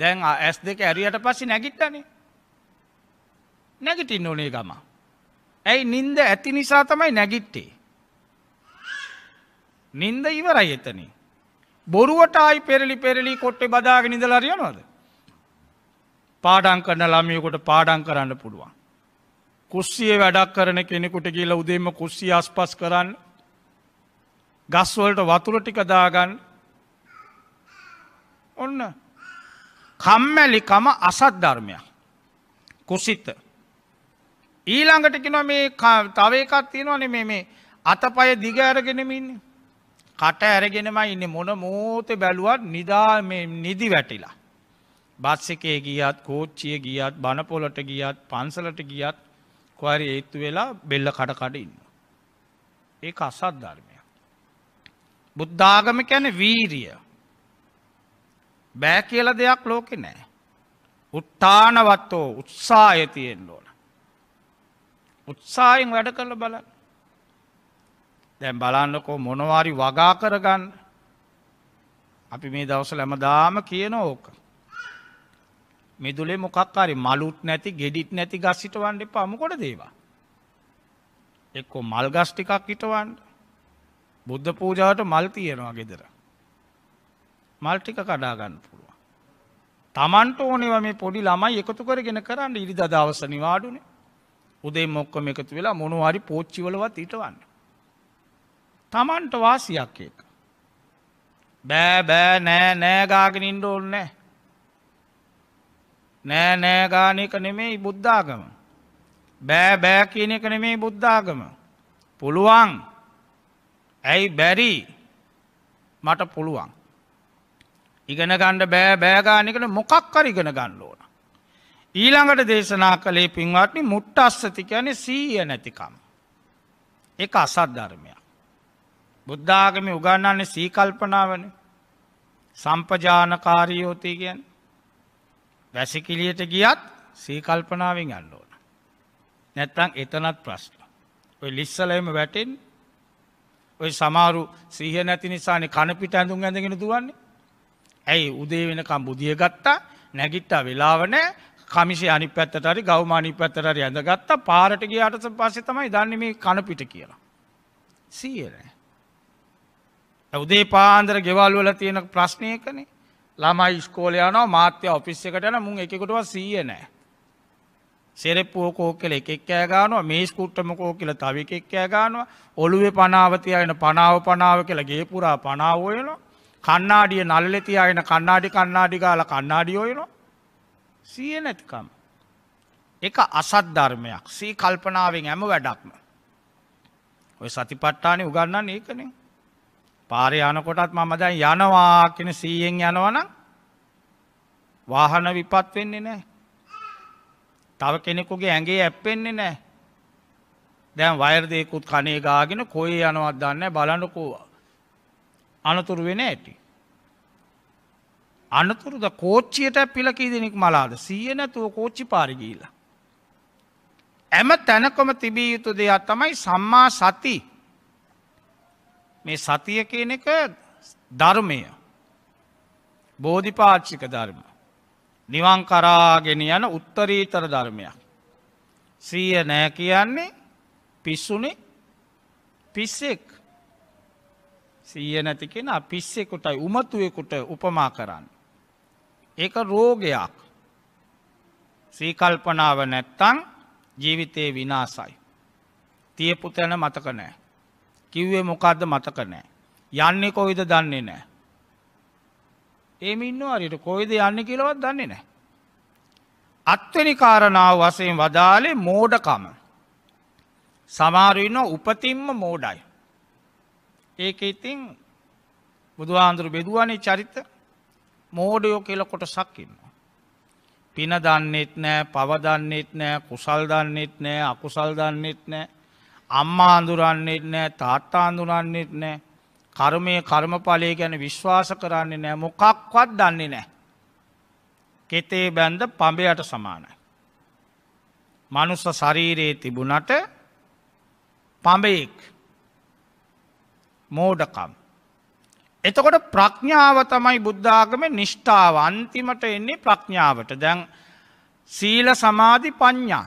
දැන් ඇස් දෙක ඇරියට පස්සි නැගිට්ටනේ. නැගිටින් ඕනේ ගම. ඇයි නින්ද ඇති නිසා තමයි නැගිට්ටේ. නින්ද ඉවරයි එතනේ. බොරුවට ආයි පෙරලි පෙරලි කොට්ටේ බදාගෙන ඉඳලා රියනවද. පාඩං කරන ළමියකුට පාඩං කරන්න පුළුවන්. කුස්සිය වැඩක් කරන කෙනෙකුට කියල උදේම කුස්සිය අස්පස් කරන්න ගස්වලට වතුර ටික දාගන්න ඔන්න කම්මැලිකම අසත් ධර්මයක් කුසිත ඊළඟට කෙන මේ තව එකක් තියෙනවන මේ අතපය දිග ඇරගෙනමින් කට ඇරගෙනම ඉන්න මොන මෝතය බැලුවත් නිදා නිදි වැටිලා බස් එකේ ගියත් කෝච්චිය ගියත් බණපොලට ගියත් පන්සලට ගියත් කොහරි ඒත්තු වෙලා බෙල්ල කඩකඩ ඉන්න. ඒ අසත් ධර්මය. බුද්ධාගම කැන වීරිය. බෑ කියල දෙයක් ලෝකෙ නෑ. උට්ටානවත්තෝ උත්සාය තියෙන් ඕන. උත්සායෙන් වැඩ කරල බලන්න. දැන් බලන්නකෝ මොනවාරි වගා කරගන්න අපි මේ දවසල ඇමදාම කියන ඕක. මිදුලේ මොකක්කාරි මලුත් නැති ගෙඩිත් නැති ගස්සිටවන්ඩ පමකොට දේවා. එක්කෝ මල් ගස් ටිකක් හිටවන්ඩ බුද්ධ පූජාවට මල් තියෙනවා ගෙදර. මල්ටික කඩාගන්න පුළුවන්. තමන්ට ඕනෙව මේ පොඩි ළමයි එකතු කරගෙන කරන්න ඉරි දදවස නිවාඩුනේ උදේ මොක්කම එකතු වෙලා මොනවාරි පෝච්චිවලවත් ඉටවන්න. තමන්ට වාසියක් එක. බෑ බෑ නෑ නෑගාගෙන ඉන්ඩ ඕන්නෑ නෑ නෑ ගාන එක නෙමෙයි බුද්ධාගම. බෑ බෑ කියන එක නෙමෙයි බුද්ධාගම. පුළුවන්. ඇයි බැරි? මට පුළුවන්. ඉගෙන ගණ්ඩ බෑ බෑගානකට මොකක් කර ඉගෙන ගන්න ඕන. ඊළඟට දේශනා කළේ පින්වත්නි මුට්ට අස්සති කියන්නේ සීය නැතිකම්. එක අසත් ධර්මයක්. බුද්ධාගම උගන්නන්නේ සීකල්පනාවන සම්පජානකාරීයෝතය කියන් වැසිකිලියට ගියත් සීකල්පනාවෙන් යන්න ඕන. නැත්තං එතනත් ප්‍රශ්න. ඔය ලිස්සලයම වැටෙන් ඔය සමාරු සීහ නැති නිසාන කණපිට ඇඳුම් ඇඳගෙන දුවන්නේ. ඇයි උදේ වෙනකම් බුදිය ගත්තා නැගිත්තා වෙලාවනෑ කමිසි අනි පැත්තටරි ගෞමානි පැත්තරරි ඇඳ ගත්තා පාරට ගියාට පස්සෙ තමයි දන්න මේ කණපිට කියලා. සීයනෑ. උදේ පාන්දර ගෙවල් වල තියෙන ප්‍රශ්නයකනේ ළමයි ස්කෝලයනෝ මාත්‍ය ඔෆිස් එකටන මුන් එකකුටව සීය නෑ. සෙරෙප්පුෝ කෝ කියල එකෙක් කෑ ගානවා මේ ස්කුට්ටමකෝ කියල තව එකෙක් කෑ ගානවා ඔළුවේ පනාවතියගෙන පනාව පනාව කියලා ගේපුරා පනාවෝයන කන්නාඩිය නල්ලෙතියාගෙන කන්නාඩි කන්නාඩි ගාල කන්නාඩියෝයන සිය නැතිකම්. එක අසත් ධර්මයක් සී කල්පනාවෙන් ඇම වැඩක්ම. ඔය සතිපට්ටානය උගන්නන්න ඒකනේ පාර යනකොටත් මම දැන් යනවා කෙන සීයෙන් යනවනම් වාහන විපත් වෙන්නේ නෑ. තව කෙනෙකුගේ ඇගේ ඇප්පෙන්නේ නෑ. දැන් වයර්දයකුත් කනේ ගාගෙන කොයි යනවත් දන්න බලන්නකෝ අනතුරු වෙන ඇටි. අනතුරුද කෝච්චියට පිලකී දෙනෙක් මලාද සිය නැතුව කෝච්චි පාරිගීලා. ඇම තැනකොම තිබිය යුතු දෙයක් තමයි සම්මා සති මේ සතිය කියන එක ධර්මය බෝධිපාච්චික ධර්ම නිවන් කරාගෙන යන උත්තරීතර ධර්මයක්. සීය නෑ කියන්නේ පිස්සුනේ පිස්සෙක් සීය නැතිකෙන පිස්සෙකුටයි උමතුවෙකුට උපමා කරන්න. ඒක රෝගයක් සීකල්පනාව නැත්තං ජීවිතයේ විනාසයි. තියපු තැන මතක නෑ. කිව්වේ මොකක්ද මතක නෑ. යන්නේ කොයිද දන්නේ නෑ. ඒම ඉන්න අරිට කොයිද යන්න කියලවත් දන්නේ නෑ. අත්වනි කාරණාව වසයෙන් වදාලේ මෝඩකම. සමාරන්න උපතින්ම මෝඩයි. ඒක ඉතින් බුදුහාන්දුරු බෙදුවනේ චරිත මෝඩයෝ කියල කොට සක්කින්නවා. පින දන්නෙත් නෑ පවදන්නෙත් නෑ කුසල් දන්නෙත් නෑ අකුසල් දන්නෙත් නෑ අම්මා අඳුරන්නෙත් නෑ තාත්තා අඳුරන්නෙත් නෑ කර්මය කර්මඵලය ගැන විශ්වාස කරන්නේ නෑ මොකක්වත් දන්නේ නෑ. කෙතේ බැන්ද පඹයට සමානයි. මනුස්ස ශරීරයේ තිබුණට පඹයෙක් මෝඩකම්. එතකොට ප්‍රඥාව තමයි බුද්ධාගම නිෂ්ඨාව අන්තිමට එන්නේ ප්‍රඥාවට දැන් සීල සමාධි ප්ඥා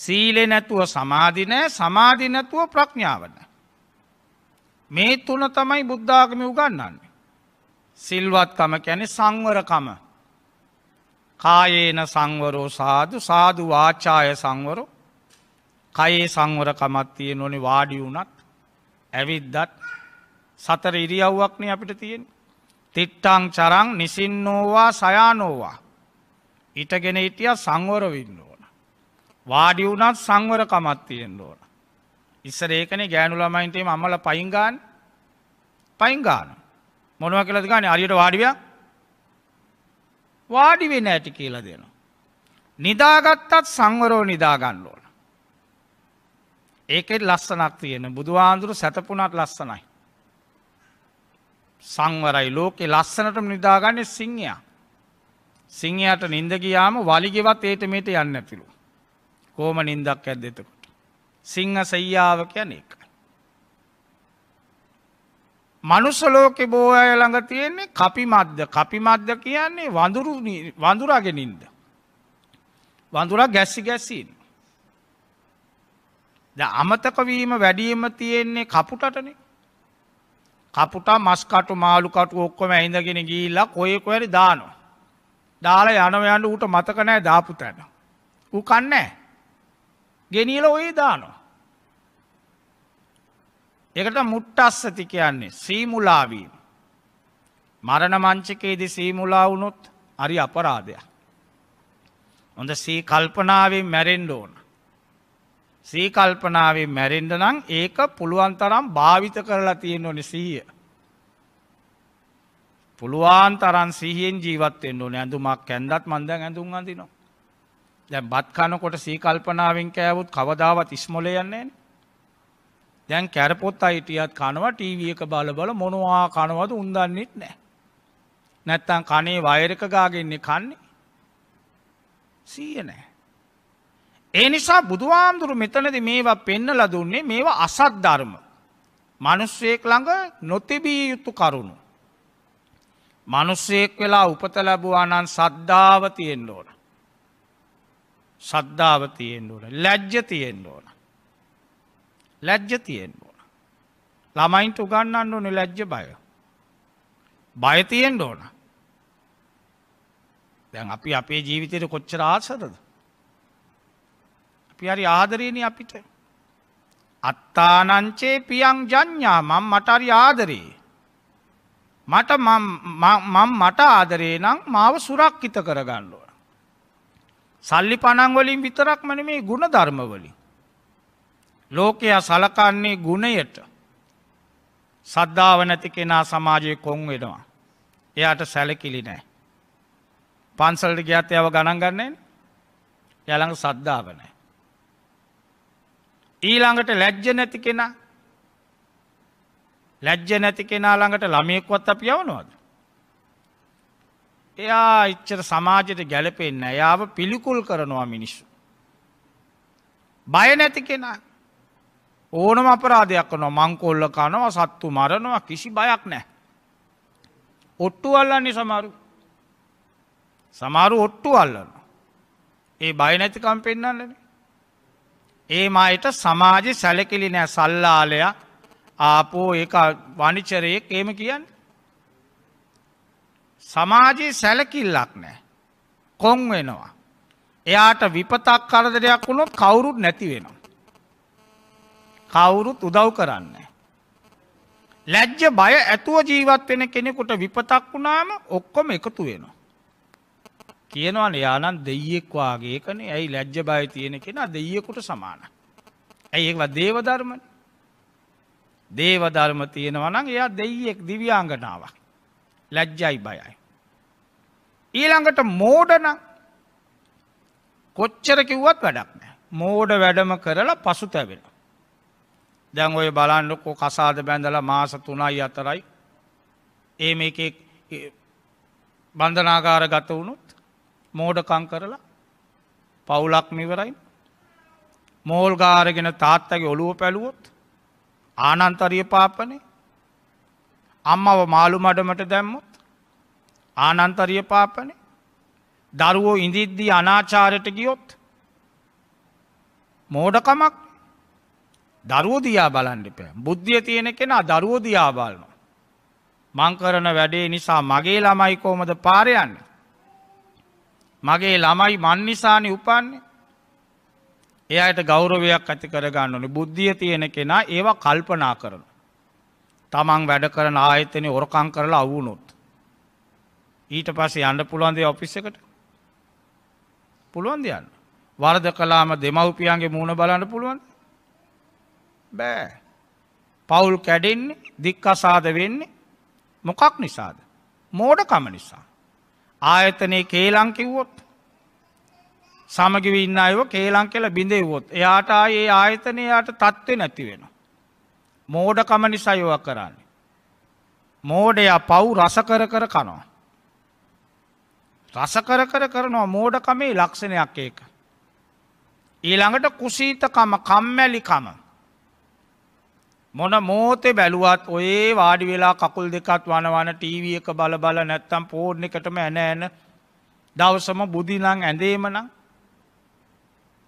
සීලෙ නැතුව සමාධිනෑ සමාධි නැතුව ප්‍රඥාවන. මේ තුන තමයි බුද්ධාගමි උගන්නන්නේ. සිල්වත්කම කැනෙ සංවරකම. කායේන සංවරෝ සාදු සාදු වාචාය සංවරෝ කයේ සංවරකමත් තිය නොනි වාඩි වුනත් ඇවිද්දත් සතර ඉරියව්වක්න අපිට තියෙන්. තිට්ටං චරං නිසින්නෝවා සයානෝවා. ඉටගෙන හිටිය සංවරවින්නෝ. වාඩි වුණත් සංවරකමත් තියෙන් ඕන. ඉස්සර ඒකනේ ගෑනු ළමයින්ටේ අම්මල පයිංගාන් පයිංගාන. මොනව කියලද ගන අරියට වාඩිවයක් වාඩිවෙන ඇටි කියල දෙනවා. නිදාගත්තත් සංවරෝ නිදාගන්න ඕන. ඒකෙත් ලස්සනක් තියෙන බුදුහාන්දුරු සැතපුනත් ලස්සනයි. සංවරයි ලෝකෙ ලස්සනට නිදාගන්න සිංහයා. සිංහයට නින්ද ගියාම වලිගෙවත් ඒට මේට යන්න ඇතිලු. කොහොම නින්දක් ඇත් දෙතකොට. සිංහ සයියාව කියන එක. මනුස්සලෝකෙ බෝ අය ළඟ තියෙන්නේ අපි මද්ද අපි මද්ද කියන්නේ වඳුරු වඳුරාගෙනින්ද. වඳුරා ගැස්සි ගැස්සීන්. ද අමතකවීම වැඩියම තියෙන්නේ කපුටටනේ කපුටා මස්කටු මාළුකටු ඔක්කොම ඇහිඳගෙන ගිල්ලා කොයෙකොවැරි දානවා. දාලා යනවයන්ට ඌට මතකනෑ දාපු තැන. ඌ කන්නෑ. ගෙනියල ඔය දානවා. එකට මුට්ටස්සති කියන්නේ සීමුලාවීම. මරණ මංචකයේද සීමුලා වුණොත් අරි අපරාධයක්. හොඳ සී කල්පනාවෙන් මැරෙන්ඩ ඕන. සීකල්පනාවෙන් මැරෙන්ඩ නම් ඒක පුළුවන් තරම් භාවිත කරලා තියෙන ඕන සීය. පුළුවන් තරන් සීහෙන් ජීවත්තෙන් ඕන ඇඳුමක් ඇන්දත් මන්ද ඇඳුම් අඳනවා. දැ බත්කනකොට සීකල්පනාවෙන් කෑවුත් කවදාවත් ඉස්මොල යන්නේ දැන් කැරපොත් අයිටියත් කනවා ටීවිය එක බල බල මොනවා කනවද උන්දන්නෙත් නෑ. නැත්තන් කනේ වෛරක ගාගෙන්නේ කන්නේ සීය නෑ. ඒ නිසා බුදුහාමුදුරු මෙතනද මේවා පෙන්නල දුන්නේ මේවා අසත් ධර්ම. මනුස්සයෙක් ළඟ නොතිබිය යුතු කරුණු. මනුස්සයෙක් වෙලා උපත ලැබුවා නම් සද්ධාව තියෙන්න්න ඕන. සද්ධාව තියෙන් ඕන ලැජ්ජ තියෙන් ඕන ලැජ්ජ තියෙන් ඕන ළමයින්ට උගන්නන්න ඕන ලැජ්ජ බය බයතියෙන් ඕන දැන් අපි අපේ ජීවිතයට කොච්චර ආසරද අපි හරි ආදරයන අපිට අත්තානංචේ පියන් ජඥා මං මටරි ආදරේ මට මට ආදරේ නම් මාව සුරක්කිත කරගන්නුවන සල්ලි පණංවලින් විතරක්ම මේ ගුණ ධර්මවලින්. ලෝකයා සලකන්නේ ගුණයට සද්ධාව නැති කෙනා සමාජය කොන් වෙනවා. එයාට සැලකිලි නෑ. පන්සල්ට ගියත් යව ගණන් ගන්නේ යළඟ සද්ධාව නෑ. ඊළඟට ලැජ්ජ නැති කෙනා ලැජ්ජ නැති කෙනා ළඟට ළමයෙක්වත් අප යවනවාද. එයා ඉච්චර සමාජයට ගැලපෙන්න යාව පිළිකුල් කරනවා මිනිස්සු. බය නැති කෙනා ඕනම අපරාධයක් කනො මංකොල්ල කනවා සත්තු මරනවා කිසි බයක් නෑ. ඔට්ටු අල්ලන්නේ සමරු සමාරු ඔට්ටු අල්ලන. ඒ බයනැතිකම් පෙන්නන්නන. ඒ මයට සමාජ සැලකිලි නෑ සල්ලාලයක් ආපෝ ඒ වනිචරයෙක් ඒම කියන්න. සමාජයේ සැලකිල්ලක් නෑ. කොන් වෙනවා. එයාට විපතක් කරදරයක් වුණොත් කවුරුත් නැති වෙනවා. කවුරුත් උදව් කරන්න. ලැජ්ජ බය ඇතුව ජීවත් වෙන කෙනෙකුට විපතක් වුණාම ඔක්කොම එකතු වෙනවා. කියනවා යානන් දෙයෙක් වාගේකන ඇයි ලැජ්ජ බය තියෙන කෙනා දෙියෙකුට සමාන. ඇයි ඒවා දේවධර්මන දේවධර්ම තියෙනවනම් එයා දෙයෙක් දිවියංගනාවක් ලැජ්ජයි බයයි. ඊළඟට මෝඩන කොච්චර කිව්වත් වැඩක් නෑ මෝඩ වැඩම කරලා පසු තැබෙන. දැන් ඔය බලන්නකෝ කසාද බැඳල මාස තුනයි අතරයි ඒ මේ බන්ධනාකාර ගත වුණුත් මෝඩකං කරලා පවුලක් මිවරයි මෝල්ගාරගෙන තාත්තගේ ඔලුව පැළුවොත් ආනන්තරිය පාපනේ අම්මව මාළු මඩමට දැම්මුත් ආනන්තරිය පාපනේ දරුවෝ ඉඳිද්දී අනාචාරයට ගියොත් මෝඩකමක් දරුවෝදයා බලන්ඩිපය බුද්ධිය තියෙන කෙනා දරුවෝදයා බලන මංකරන වැඩේ නිසා මගේ ළමයි කෝමද පාරයන්න මගේ ළමයි මන් නිසානි උපන්නේ එයට ගෞරවයක් ඇති කරගන්න ඕන බුද්ධිය තියෙන කෙනා ඒවා කල්පනා කරන තමන් වැඩ කරන ආයතනය ඔරකං කරලා අවුණුත් ඊට පස්සේ යන්න පුළුවන්දේ ඔෆිස් එකට පුළුවන් දෙයන්න වරද කලාම දෙමව්පියන්ගේ මූුණ බලන්න පුළුවන් බෑ පවුල් කැඩෙන්නේ දික්කසාද වෙන්නේ මොකක් නිසාද මෝඩකම නිසා ආයතනයේ කේලං කිව්වොත් සමගිව ඉන්න අයව කේලං කෙල බිඳෙව්වොත් එයාට ඒ ආයතනයට තත්ත්ව නැති වෙන. මෝඩකම නිසා යොවක් කරන්නේ. මෝඩයා පව් රස කර කර කනවා. රසකර කර කරනවා මෝඩකමේ ලක්ෂණයක් ඒක. ඊළඟට කුසීතකම කම්මැලිකම. මොන මෝතේ බැලුවත් ඔයේ වාඩි වෙලා කකුල් දෙකත් වනවන ටීවිය එක බල බල නැත්තම් පෝර්ණ එකටම ඇන ඇන දවසම බුදිනං ඇඳේමන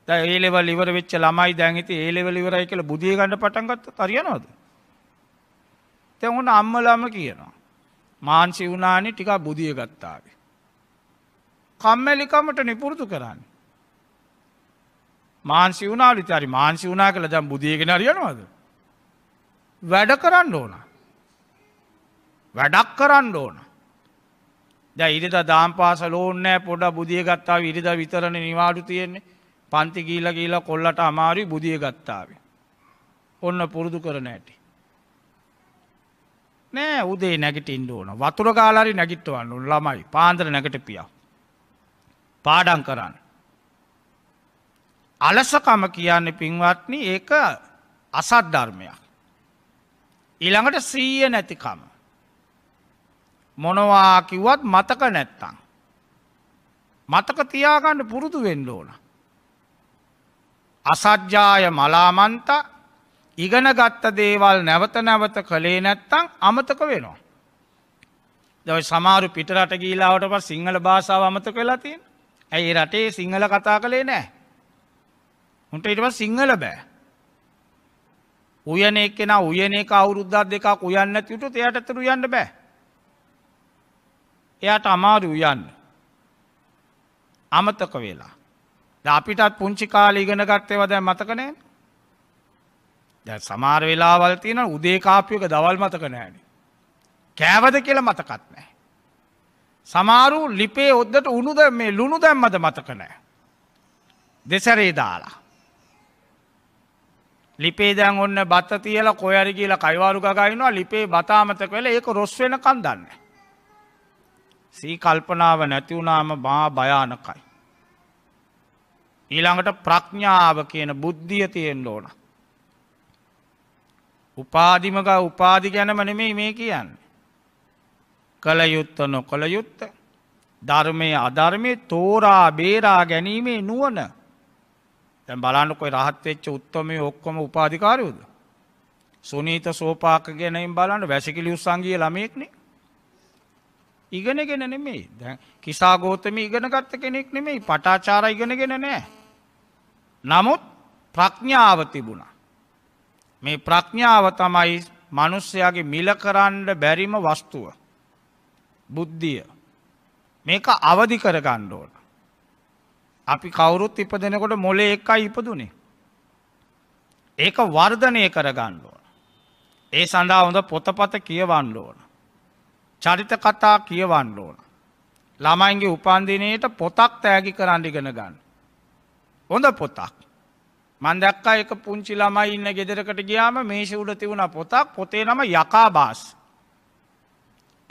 ඒලෙවල් ඉවර වෙච්ච ළමයි දැන්හිති ඒලෙවල් ඉවරයි කියල බුදිය ගණඩ පටන්ගත්ත තරියනොද. තැවුණ අම්මලාම කියනවා. මාන්සි වුනානි ටිකා බුදිය ගත්තාව. කම්මැලිකමට නිපුරුතු කරන්න. මාන්සි වුනාලි තරි මාන්සි වනා කළ දම් බුදියගෙන අරියනවාද. වැඩ කරන්න ඕන. වැඩක් කරන්න ඕන. ද ඉරිද දාම්පාස ලෝනෑ පොඩ බුදිය ගත්තාව ඉරිද විතරණ නිවාඩු තියෙන්නේ පන්ති ගීල ගීල කොල්ලට අමාරි බුදිය ගත්තාවේ. ඔන්න පුරුදු කරන ඇටි. නෑ උදේ නැගට ඉන්න ඕන වතුර ගාලාරි නැගිටවන්න ළමයි පාන්දර නැකට පියා. පාඩන් කරන්න. අලසකම කියන්න පින්වත්න ඒක අසත් ධර්මයක්. ඉළඟට සීය නැතිකම. මොනවාකිවත් මතක නැත්තං. මතක තියාගන්න පුරුදු වෙන්න ඕන. අසජ්ජාය මලාමන්ත ඉගෙන ගත්ත දේවල් නැවත නැවත කළේ නැත්තං අමතක වෙනවා. දවයි සමාරු පිටරට ගීලාවට ප සිංහල භාෂාව අමතක වෙලා තියෙන. ඇයි රටේ සිංහල කතා කළේ නෑ. උන්ට ඉටම සිංහල බෑ. උයන එක්කෙන උයන එක අවුරුද්ධත් දෙකක් උයන්න යුටු එයට ඇතරු යන්න බෑ. එයට අමාරු උයන්න. අමතක වෙලා. අපිටත් පුංචි කාල ඉගෙන ගත්තේ දැ මතකනෑ. දැ සමාර වෙලාවල් තියෙන උදේකාපයක දවල් මතක නෑන. කෑවද කියල මතකත් නෑ. සමාරු ලිපේ ඔද්දට උනුද මේ ලුණු දැම්මද මතක නෑ. දෙසරේ දාලා. ලිපේ දැන් ඔන්න බත තියල කොයරි කියලා කයිවාරු ගගයිනවා ලිපේ බතාමතක වෙල ඒක රොස් වෙන කන්දන්න. සී කල්පනාව නැතිවුණාම බා භයානකයි. ඊළඟට ප්‍රඥ්ඥාව කියන බුද්ධිය තියෙන් ඕන. උපාදිමක උපාදි ගැනම නෙමෙයි මේ කියන්නේ. කළයුත්ත නොකළයුත්ත ධර්මය අධර්මය තෝරා බේරා ගැනීමේ නුවන තැ බලන්නකොයි රහත්වෙච්ච උත්තමය ඔක්කොම උපාධිකාරයුද. සුනීත සෝපාක ගැනයිම් බලන්න වැසිකිලි උත්සංගිය ළමයෙක්නේ. ඉගෙනගෙන නෙමේ දැ කිසා ගෝතම ඉගෙනගත්ත කෙනෙක් නෙමෙයි පටාචාර ඉගෙනගෙන නෑ. නමුත් ප්‍රඥාව තිබුණා. මේ ප්‍රඥාව තමයි මනුස්සයාගේ මිලකරන්ඩ බැරිම වස්තුව. බුද්ධිය. මේක අවදි කරගන්න ඕන. අපි කවුරුත් ඉපදෙනකොට මොලේ එකයි ඉපදුනේ. ඒක වර්ධනය කරගන්න ඕන. ඒ සඳහා හොඳ පොතපත කියවන්න ඕන. චරිත කතා කියවන්න ඕන. ළමයින්ගේ උපන්දිනයට පොතක් තෑගි කරන්න ඉගෙන ගන්න. හොඳ පොතක්. මන්දක්කා එක පුංචි ළමයි ඉන්න ගෙදරකට ගියාම මේෂ උඩ තිවුණ පොතක් පොතේ නම යකා බාස්.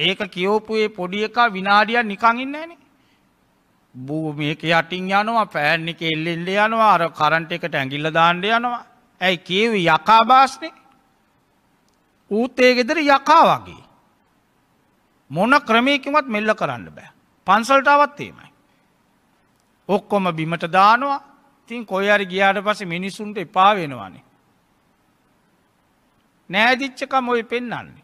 ඒක කියෝපු ඒ පොඩි එකා විනාඩියක් නිකන් ඉන්නේ නැහනේ. භූමියක යටින් යනවා, ෆෑන් එක එල්ලෙන්න යනවා, අර කරන්ට් එකට ඇඟිල්ල දාන්න යනවා. ඇයි කියුවේ යකා බාස්නේ? ඌත් ඒ ගෙදර යකා වගේ. මොන ක්‍රමයකින්වත් මෙල්ල කරන්න බෑ. පන්සලට ආවත් එහෙමයි. ඔක්කොම බිමට දානවා. ඉතින් කොයි හරි ගියාට පස්සේ මිනිසුන්ට එපා වෙනවානේ. නෑදිච්චකම ඔය පෙන්වන්නේ.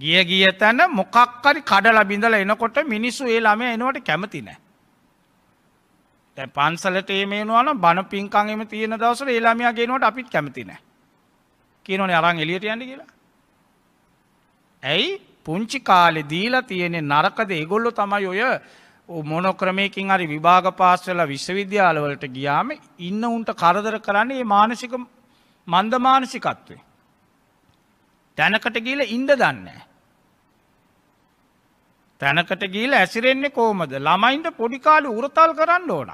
ගිය ගිය තැන මොකක්කරි කඩල බිඳල එනකොට මිනිස්සු ඒ ළම එනවට කැමති නෑ. තැ පන්සලට ඒමේනවාන බණ පින්කං එම තියෙන දවසර ඒලාමයා ගේනවට අපිත් කැමති නෑ. කියනොන අරං එලියට යන්න කියලා. ඇයි පුංචි කාලෙ දීලා තියෙනෙ නරකද ඒගොල්ලො තමයි ඔය මොනොක්‍රමයකින් හරි විභාග පාස්සල විශ්වවිද්‍යාලවලට ගියාම ඉන්න උන්ට කරදර කරන්නේ ඒ මානසික මන්දමානසිකත්වේ. තැනකට කියල ඉන්ඩ දන්නේ. තැනකට ගිහිල ඇසිරෙන්නේ කෝමද ළමයින්ට පොඩිකාලි උරතල් කරන්න ඕන.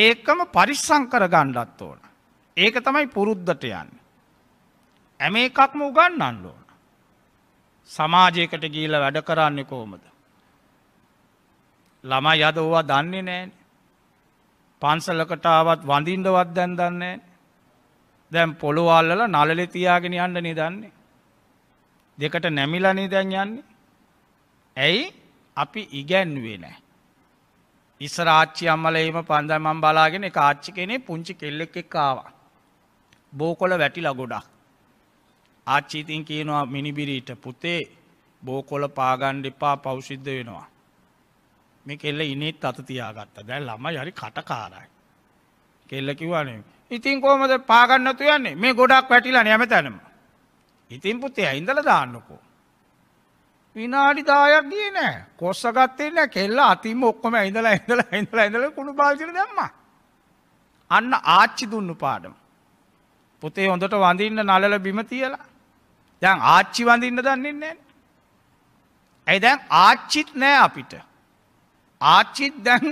ඒකම පරිස්සං කර ගණ්ඩත් ඕන. ඒක තමයි පුරුද්ධට යන්න. ඇම එකක්ම උගන්නන්න ඕන. සමාජයකට ගීල වැඩ කරන්නේ කෝමද. ළමයි අද ඕවා දන්නේ නෑන. පන්සලකටාවත් වඳින්ඩවත් දැන් දන්නේ. දැම් පොළුවල්ලල නලලෙ තියාගෙන යන්න නිදන්නේ. දෙකට නැමිලනේ දැන් යන්නේ. ඇයි අපි ඉගැන්වේ නෑ. ඉස්සරාච්චි අම්මල ඒම පන්දමම් බලාගෙන කාච්චි කෙනෙ පුංචි කෙල්ලෙක් එක්කාවා. බෝකොල වැටිල ගොඩක්. ආච්චීතින් කියනවා මිනිබිරීට පුතේ බෝකොල පාගණ්ඩ එපා පෞසිද්ධ වෙනවා. මේ කෙල්ල ඉනෙත් අතතියාගත්ත දැ ළම යරි කටකාරයි. කෙල්ල කිවනේ ඉතින් කෝමද පාගන්නතු යන්නේ මේ ගොඩක් වැටිලා නැම තැනම. ඉතින් පුතේ ඇයිඳල දාන්නකෝ. විනාඩි දායක් ගිය නෑ කොස්ස ගත්තෙන්න කෙල්ලා අතිම ඔක්කොම ඉඳල ඉඳල ඉඳල ඉඳල කුණු පාචන දෙම්ම. අන්න ආච්චි දුන්නු පාඩම. පොතේ හොඳට වඳන්න නලල බිම තියලා. දැන් ආච්චි වඳන්න දන්නන්නේ. ඇයි දැන් ආච්චිත් නෑ අපිට. ආච්චිත් දැන්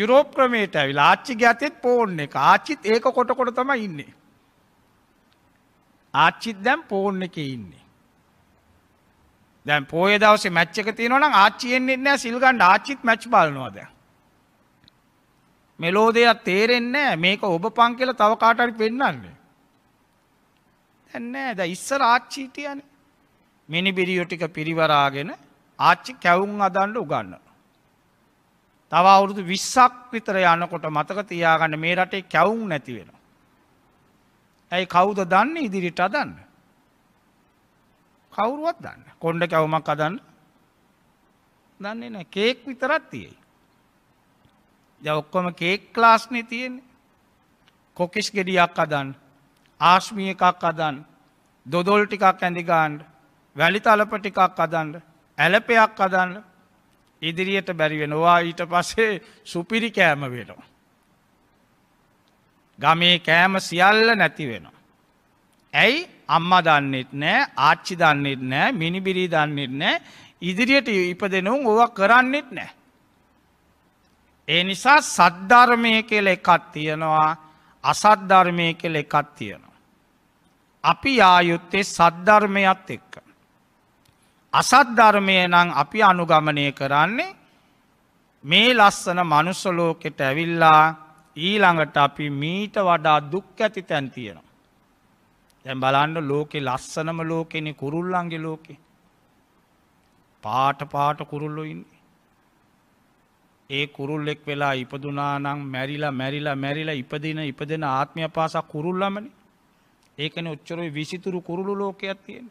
යුරෝප ක්‍රමේට ඇවිල ආච්චි ගතෙත් පෝර්ණ එක ආච්චිත් ඒක කොටකොට තම ඉන්නේ. ආච්චිත් දැම් පෝර්ණ එක ඉන්නේ. දැන් පෝය දවස මැච් එක තියෙනවනම් ආච්චියෙන්න්නේ නෑ සිල්ගන්ඩ ආච්චිත් මැච් බලනවාද. මෙලෝදයක් තේරෙන්නේ මේක ඔබ පං කියල තව කාටරි පෙන්නන්නේ. ඇන්නෑ ද ඉස්සර ආච්චීටයන මිනිබිරියෝටික පිරිවරාගෙන ආච්චි කැවුම් අදන්ඩ උගන්න. තව අවුරුදු විස්සක් විතර යනකොට මතක තියාගන්න මේ රටේ කැවුම් නැතිවෙන. ඇයි කවුද දන්න ඉදිරිට අදන්න. කවුරුවත් දන්න කොන්්ඩ කැවුමක් අදන්න දන්නේ නෑ කේක් විතරත් තියෙයි. ය ඔක්කොම කේක් ලාස්නය තියෙන්නේ කොකිස් ගෙඩියක් අදන් ආශ්මිය එකක් අදන් දොදොල් ටිකක් ඇඳිගාන්ඩ වැලි තලප ටිකක් අදන්ඩ ඇලපයක් අදන්න ඉදිරියට බැරිවෙනවා ඊට පස්සේ සුපිරි කෑම වෙනවා. ගමේ කෑම සියල්ල නැති වෙනවා. ඇයි අම්මා දන්නෙත් නෑ ආච්චි දන්නෙත් නෑ මිනිබිරී දන්නෙත් නෑ ඉදිරියට ඉපදෙනුම් ඕව කරන්නෙත් නෑ. ඒ නිසා සද්ධර්මය කෙල එකත් තියෙනවා අසද්ධර්මය කෙල එකත් තියෙනවා. අපි යායුත්තේ සද්ධර්මයත් එක්ක. අසද්ධර්මය නම් අපි අනුගමනය කරන්නේ මේ ලස්සන මනුස්සලෝකෙට ඇවිල්ලා ඊළඟට අපි මීට වඩා දුක් ඇති තැන් තියෙනවා. දැන් බලන්න ලෝකෙ ලස්සනම ලෝකෙනෙ කුරුල්ලන්ගේ ලෝකෙ. පාට පාට කුරුල්ලො ඉන්නේ. ඒ කුරුල්ලෙක් වෙලා ඉපදුනානං මැරිලා මැරිලා මැරිලා ඉපදින ඉපදෙන ආත්මය පාසක් කුරුල්ලමන ඒකන ඔච්චරයි විසිතුරු කුරුළු ලෝකයක් තියෙන.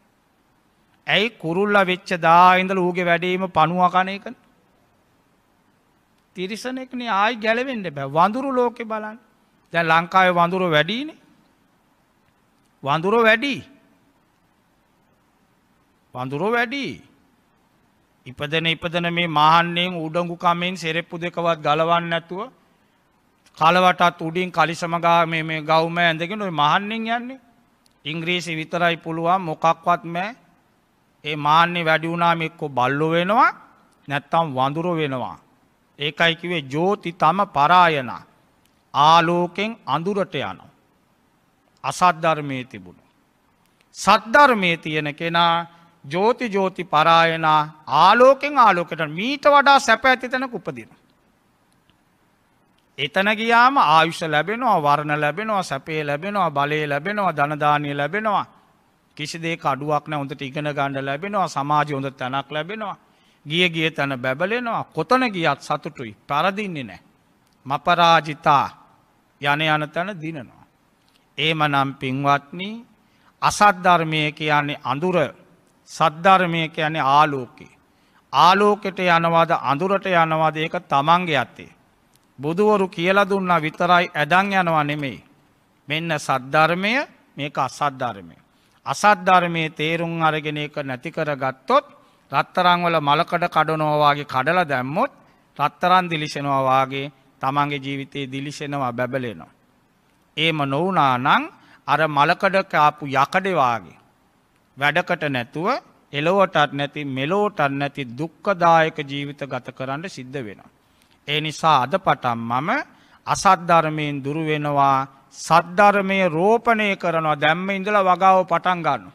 ඇයි කුරුල්ල වෙච්ච දාඉඳල ඌගේ වැඩීම පනුවකනයකන තිරිසනෙක්න ආයි ගැලවෙන්න බැ වඳුරු ලෝකෙ බලන්න දැ ලංකාව වඳුරු වැඩීනේ වඳුර වැඩි වඳුර වැඩි ඉපදන ඉපදන මේ මහන්නෙන් උඩංගු කමෙන් සෙරෙප්පු දෙකවත් ගලවන්න නැතුව කලවටත් උඩින් කලි සමගා මේ ගෞම ඇඳගෙන මහන්නෙන් යන්නේ ඉංග්‍රීසි විතරයි පුළුවන් මොකක්වත්ම ඒ මාන්‍ය වැඩිවුනාම එක්කො බල්ලො වෙනවා නැත්තම් වඳුර වෙනවා. ඒකයි කිවේ ජෝති තම පරායන ආලෝකෙන් අඳුරට යනවා. අසද්ධර්මය තිබුණු. සද්ධර්මය තියෙන කෙනා ජෝති ජෝති පරායන ආලෝකෙන් ආලෝකට මීට වඩා සැප ඇති තැනක උපදින. එතන ගියාම ආයුෂ ලැබෙනවා වර්ණ ලැබෙනවා සැපේ ලැබෙනවා බලය ලැබෙනවා ධනදානය ලැබෙනවා කිසිදේ කඩුවක් නෑ හොඳට ඉගෙන ගණඩ ලැබෙනවා සමාජ හොඳ තැනක් ලැබෙනවා ගිය ගිය තැන බැබලෙනවා කොතන ගියත් සතුටුයි පරදින්නේ නෑ. මපරාජිතා යන යන තැන දිනනවා. ඒමනම් පින්වත්නි අසද්ධර්මය කියන්නේ අඳුර සද්ධර්මය කියන්නේ ආලෝකේ. ආලෝකෙට යනවාද අඳුරට යනවාද ඒක තමන්ගේ ඇත්තේ. බුදුවරු කියලා දුන්නා විතරයි ඇදන් යනවා නෙමෙයි. මෙන්න සද්ධර්මය මේක අසද්ධර්මය. අසද්ධර්මය තේරුම් අරගෙන එක නැති කර ගත්තොත් රත්තරංවල මලකඩ කඩනෝවාගේ කඩල දැම්මොත් රත්තරන් දිලිසෙනවාගේ තමන්ගේ ජීවිතයේ දිලිසෙනවා බැබලෙනවා. ඒම නොවනා නං අර මලකඩ කාපු යකඩෙවාගේ. වැඩකට නැතුව එලොවටත් නැති මෙලෝටත් නැති දුක්කදායක ජීවිත ගත කරන්න සිද්ධ වෙන. ඒ නිසා අද පටන් මම අසද්ධර්මයෙන් දුරුවෙනවා සද්ධර්මය රෝපණය කරනවා දැම්ම ඉඳල වගාව පටන් ගන්න.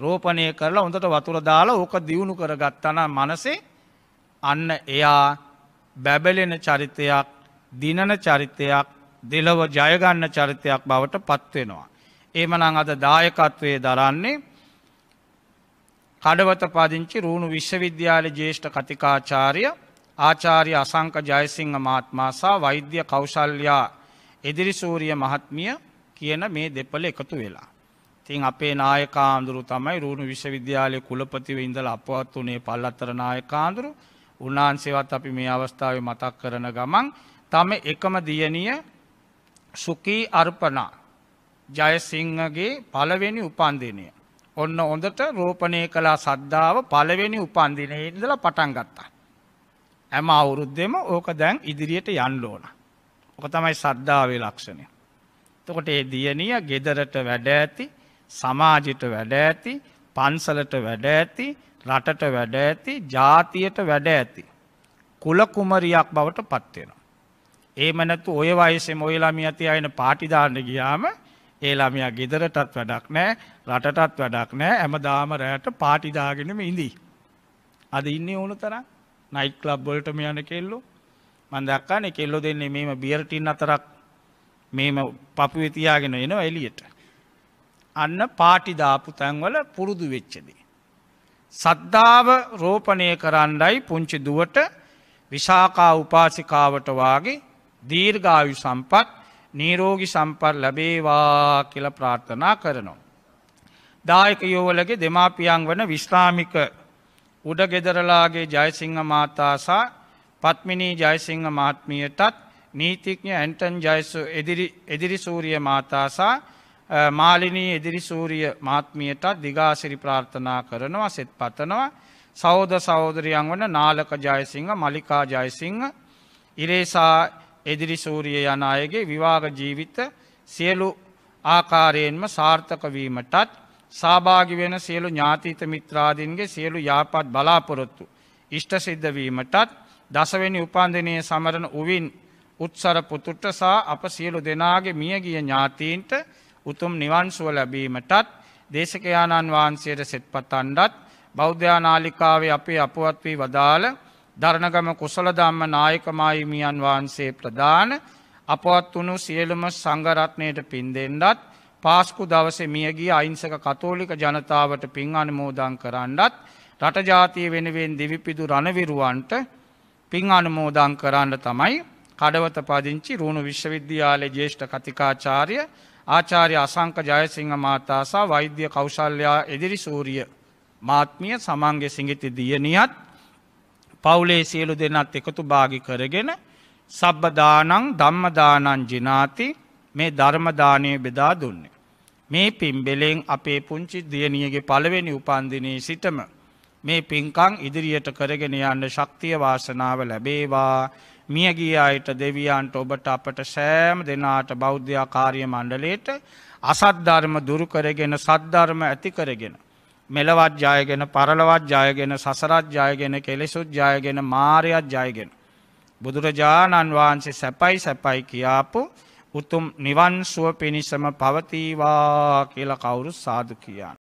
රෝපණය කරලා හොඳට වතුර දාලා ඕක දියුණු කරගත්තන මනසේ අන්න එයා බැබලෙන චරිතයක් දිනන චරිතයක් දෙලොව ජයගන්න චරිතයක් බවට පත්වෙනවා. ඒමනං අද දායකත්වය දරන්නේ කඩවත පදිංචි රුණු විශ්වවිද්‍යාල ජේෂ්ඨ කතිකාචාරය ආචාරය අසංක ජයසිංහ මාත්මාසා වෛද්‍ය කෞශල්යා එදිරිසූරිය මහත්මිය කියන මේ දෙපල එකතු වෙලා. තින් අපේ නායකාන්දුරු තමයි රුණු විශ්වවිද්‍යාලය කුලපතිව ඉඳල අපවත් වනේ පල්ලත්තර නායකාන්දුරු උන්වහන්සේවත් අපි මේ අවස්ථාව මතක් කරන ගමන් තම එකම දියනිය සුකී අර්පනා ජයසිංහගේ පළවෙනි උපන්දිනය. ඔන්න හොඳට රෝපණය කලා සද්ධාව පළවෙනි උපන්දිනය ඉදල පටන් ගත්තා. ඇම අවුරුද්දෙම ඕක දැන් ඉදිරියට යන්න ඕන. ඕක තමයි සද්ධාවේ ලක්ෂණය. තකොට ඒ දියනිය ගෙදරට වැඩ ඇති සමාජිට වැඩ ඇති පන්සලට වැඩ ඇති රටට වැඩ ඇති ජාතියට වැඩ ඇති. කුල කුමරියක් බවට පත්වෙන. ඒම නැතු ඔය වයසෙම ඔය ළමිය තියන පාටිදාන්න ගියාම ඒ ළමයා ගෙදරටත් වැඩක් නෑ රටටත් වැඩක් නෑ ඇම දාම රෑට පාටිදාගෙනම ඉඳී. අද ඉන්න ඕන තර නයිට් කලබ් බොලට යන කෙල්ලු මන්දක්කාන කෙල්ලො දෙන්නේ මෙම බියරටින් අතරක් මෙම පපුවෙතියාගෙන එන එලියට. අන්න පාටිදාපු තැන්වල පුරුදු වෙච්චදී. සද්ධාව රෝපණය කරන්නයි පුංචි දුවට විශාකා උපාසිකාවට වගේ දීර්ඝායු සම්පත් නීරෝගි සම්පත් ලැබේවා කියල ප්‍රාර්ථනා කරනවා. දායක යෝවලගේ දෙමාපියන් වන විශ්‍රාමික උඩගෙදරලාගේ ජයසිංහ මාතාසා පත්මිනී ජයසිංහ මාත්මියටත් නීතිඥ ඇන්ටන් එදිරිසූරිය මාතාසා මාලිනී එදිරිසූරිය මාත්මියටත් දිගාසිරි ප්‍රාර්ථනා කරනවා සෙත් පතනවා සෞද සෞදරියන් වන නාලක ජයසිංහ මලිකා ජයසිංහ ඉරේසා එදිරි සූරිය යන අයගේ විවාග ජීවිත සියලු ආකාරයෙන්ම සාර්ථකවීමටත් සභාගි වෙන සියලු ඥාතීත මිත්‍රාදීන්ගේ සියලු යාපත් බලාපොරොත්තු. ඉෂ්ට සිද්ධවීමටත් දසවැනි උපන්දිනය සමරණ උවින් උත්සර පුතුට සා අප සියලු දෙනාගේ මියගිය ඥාතීන්ට උතුම් නිවන්සුව ලැබීමටත් දේශකයාණන් වහන්සේට සෙත්පතන්ඩත් බෞද්ධානාලිකාවේ අපේ අපවත් වී වදාළ දරණගම කුසල ධම්ම නායකමාහිමියන් වහන්සේ ප්‍රධාන අපවත් වුණු සියලුම සංගරත්නයට පින් දෙෙන්ඩත් පාස්කු දවස මියගිය අයිංසක කතෝලික ජනතාවට පින් අනුමෝදං කරන්නත් රටජාතිය වෙනුවෙන් දිවිපිදු රණවිරුවන්ට පින් අනුමෝදං කරන්න තමයි කඩවත පදිංචි රුණු විශ්වවිද්‍යාලේ ජේෂ්ඨ කතිකාචාරය ආචාර්ය අසංක ජයසිංහ මාතාසා වෛද්‍ය කෞශල්්‍යයා එදිරි සූරිය මාත්මිය සමන්ගේ සිංගිති දියනියත් පවුලේ සියලු දෙනත් එකතු භාගි කරගෙන සබ්බදානං ධම්මදානං ජිනාති මේ ධර්මදානය බෙදා දුන්නේ. මේ පිම්බෙලෙන් අපේ පුංචි දියණියගේ පළවෙනි උපන්දිනයේ සිටම මේ පින්කං ඉදිරියට කරගෙන යන්න ශක්තිය වාසනාව ලැබේවා මියගිය අයට දෙවියන්ට ඔබට අපට සෑම දෙනාට බෞද්ධයා කාරිය මණ්ඩලයට අසත්ධර්ම දුරුකරගෙන සද්ධර්ම ඇති කරගෙන. මෙලවත් ජයගෙන පරලවත් ජයගෙන සසරත් ජයගෙන කෙලෙසුත් ජයගෙන මාරයත් ජයගෙන. බුදුරජාණන් වහන්සේ සැපයි සැපයි කියාපු උතුම් නිවන්සුව පිණිසම පවතිවා කියල කවුරු සාදු කියන්න.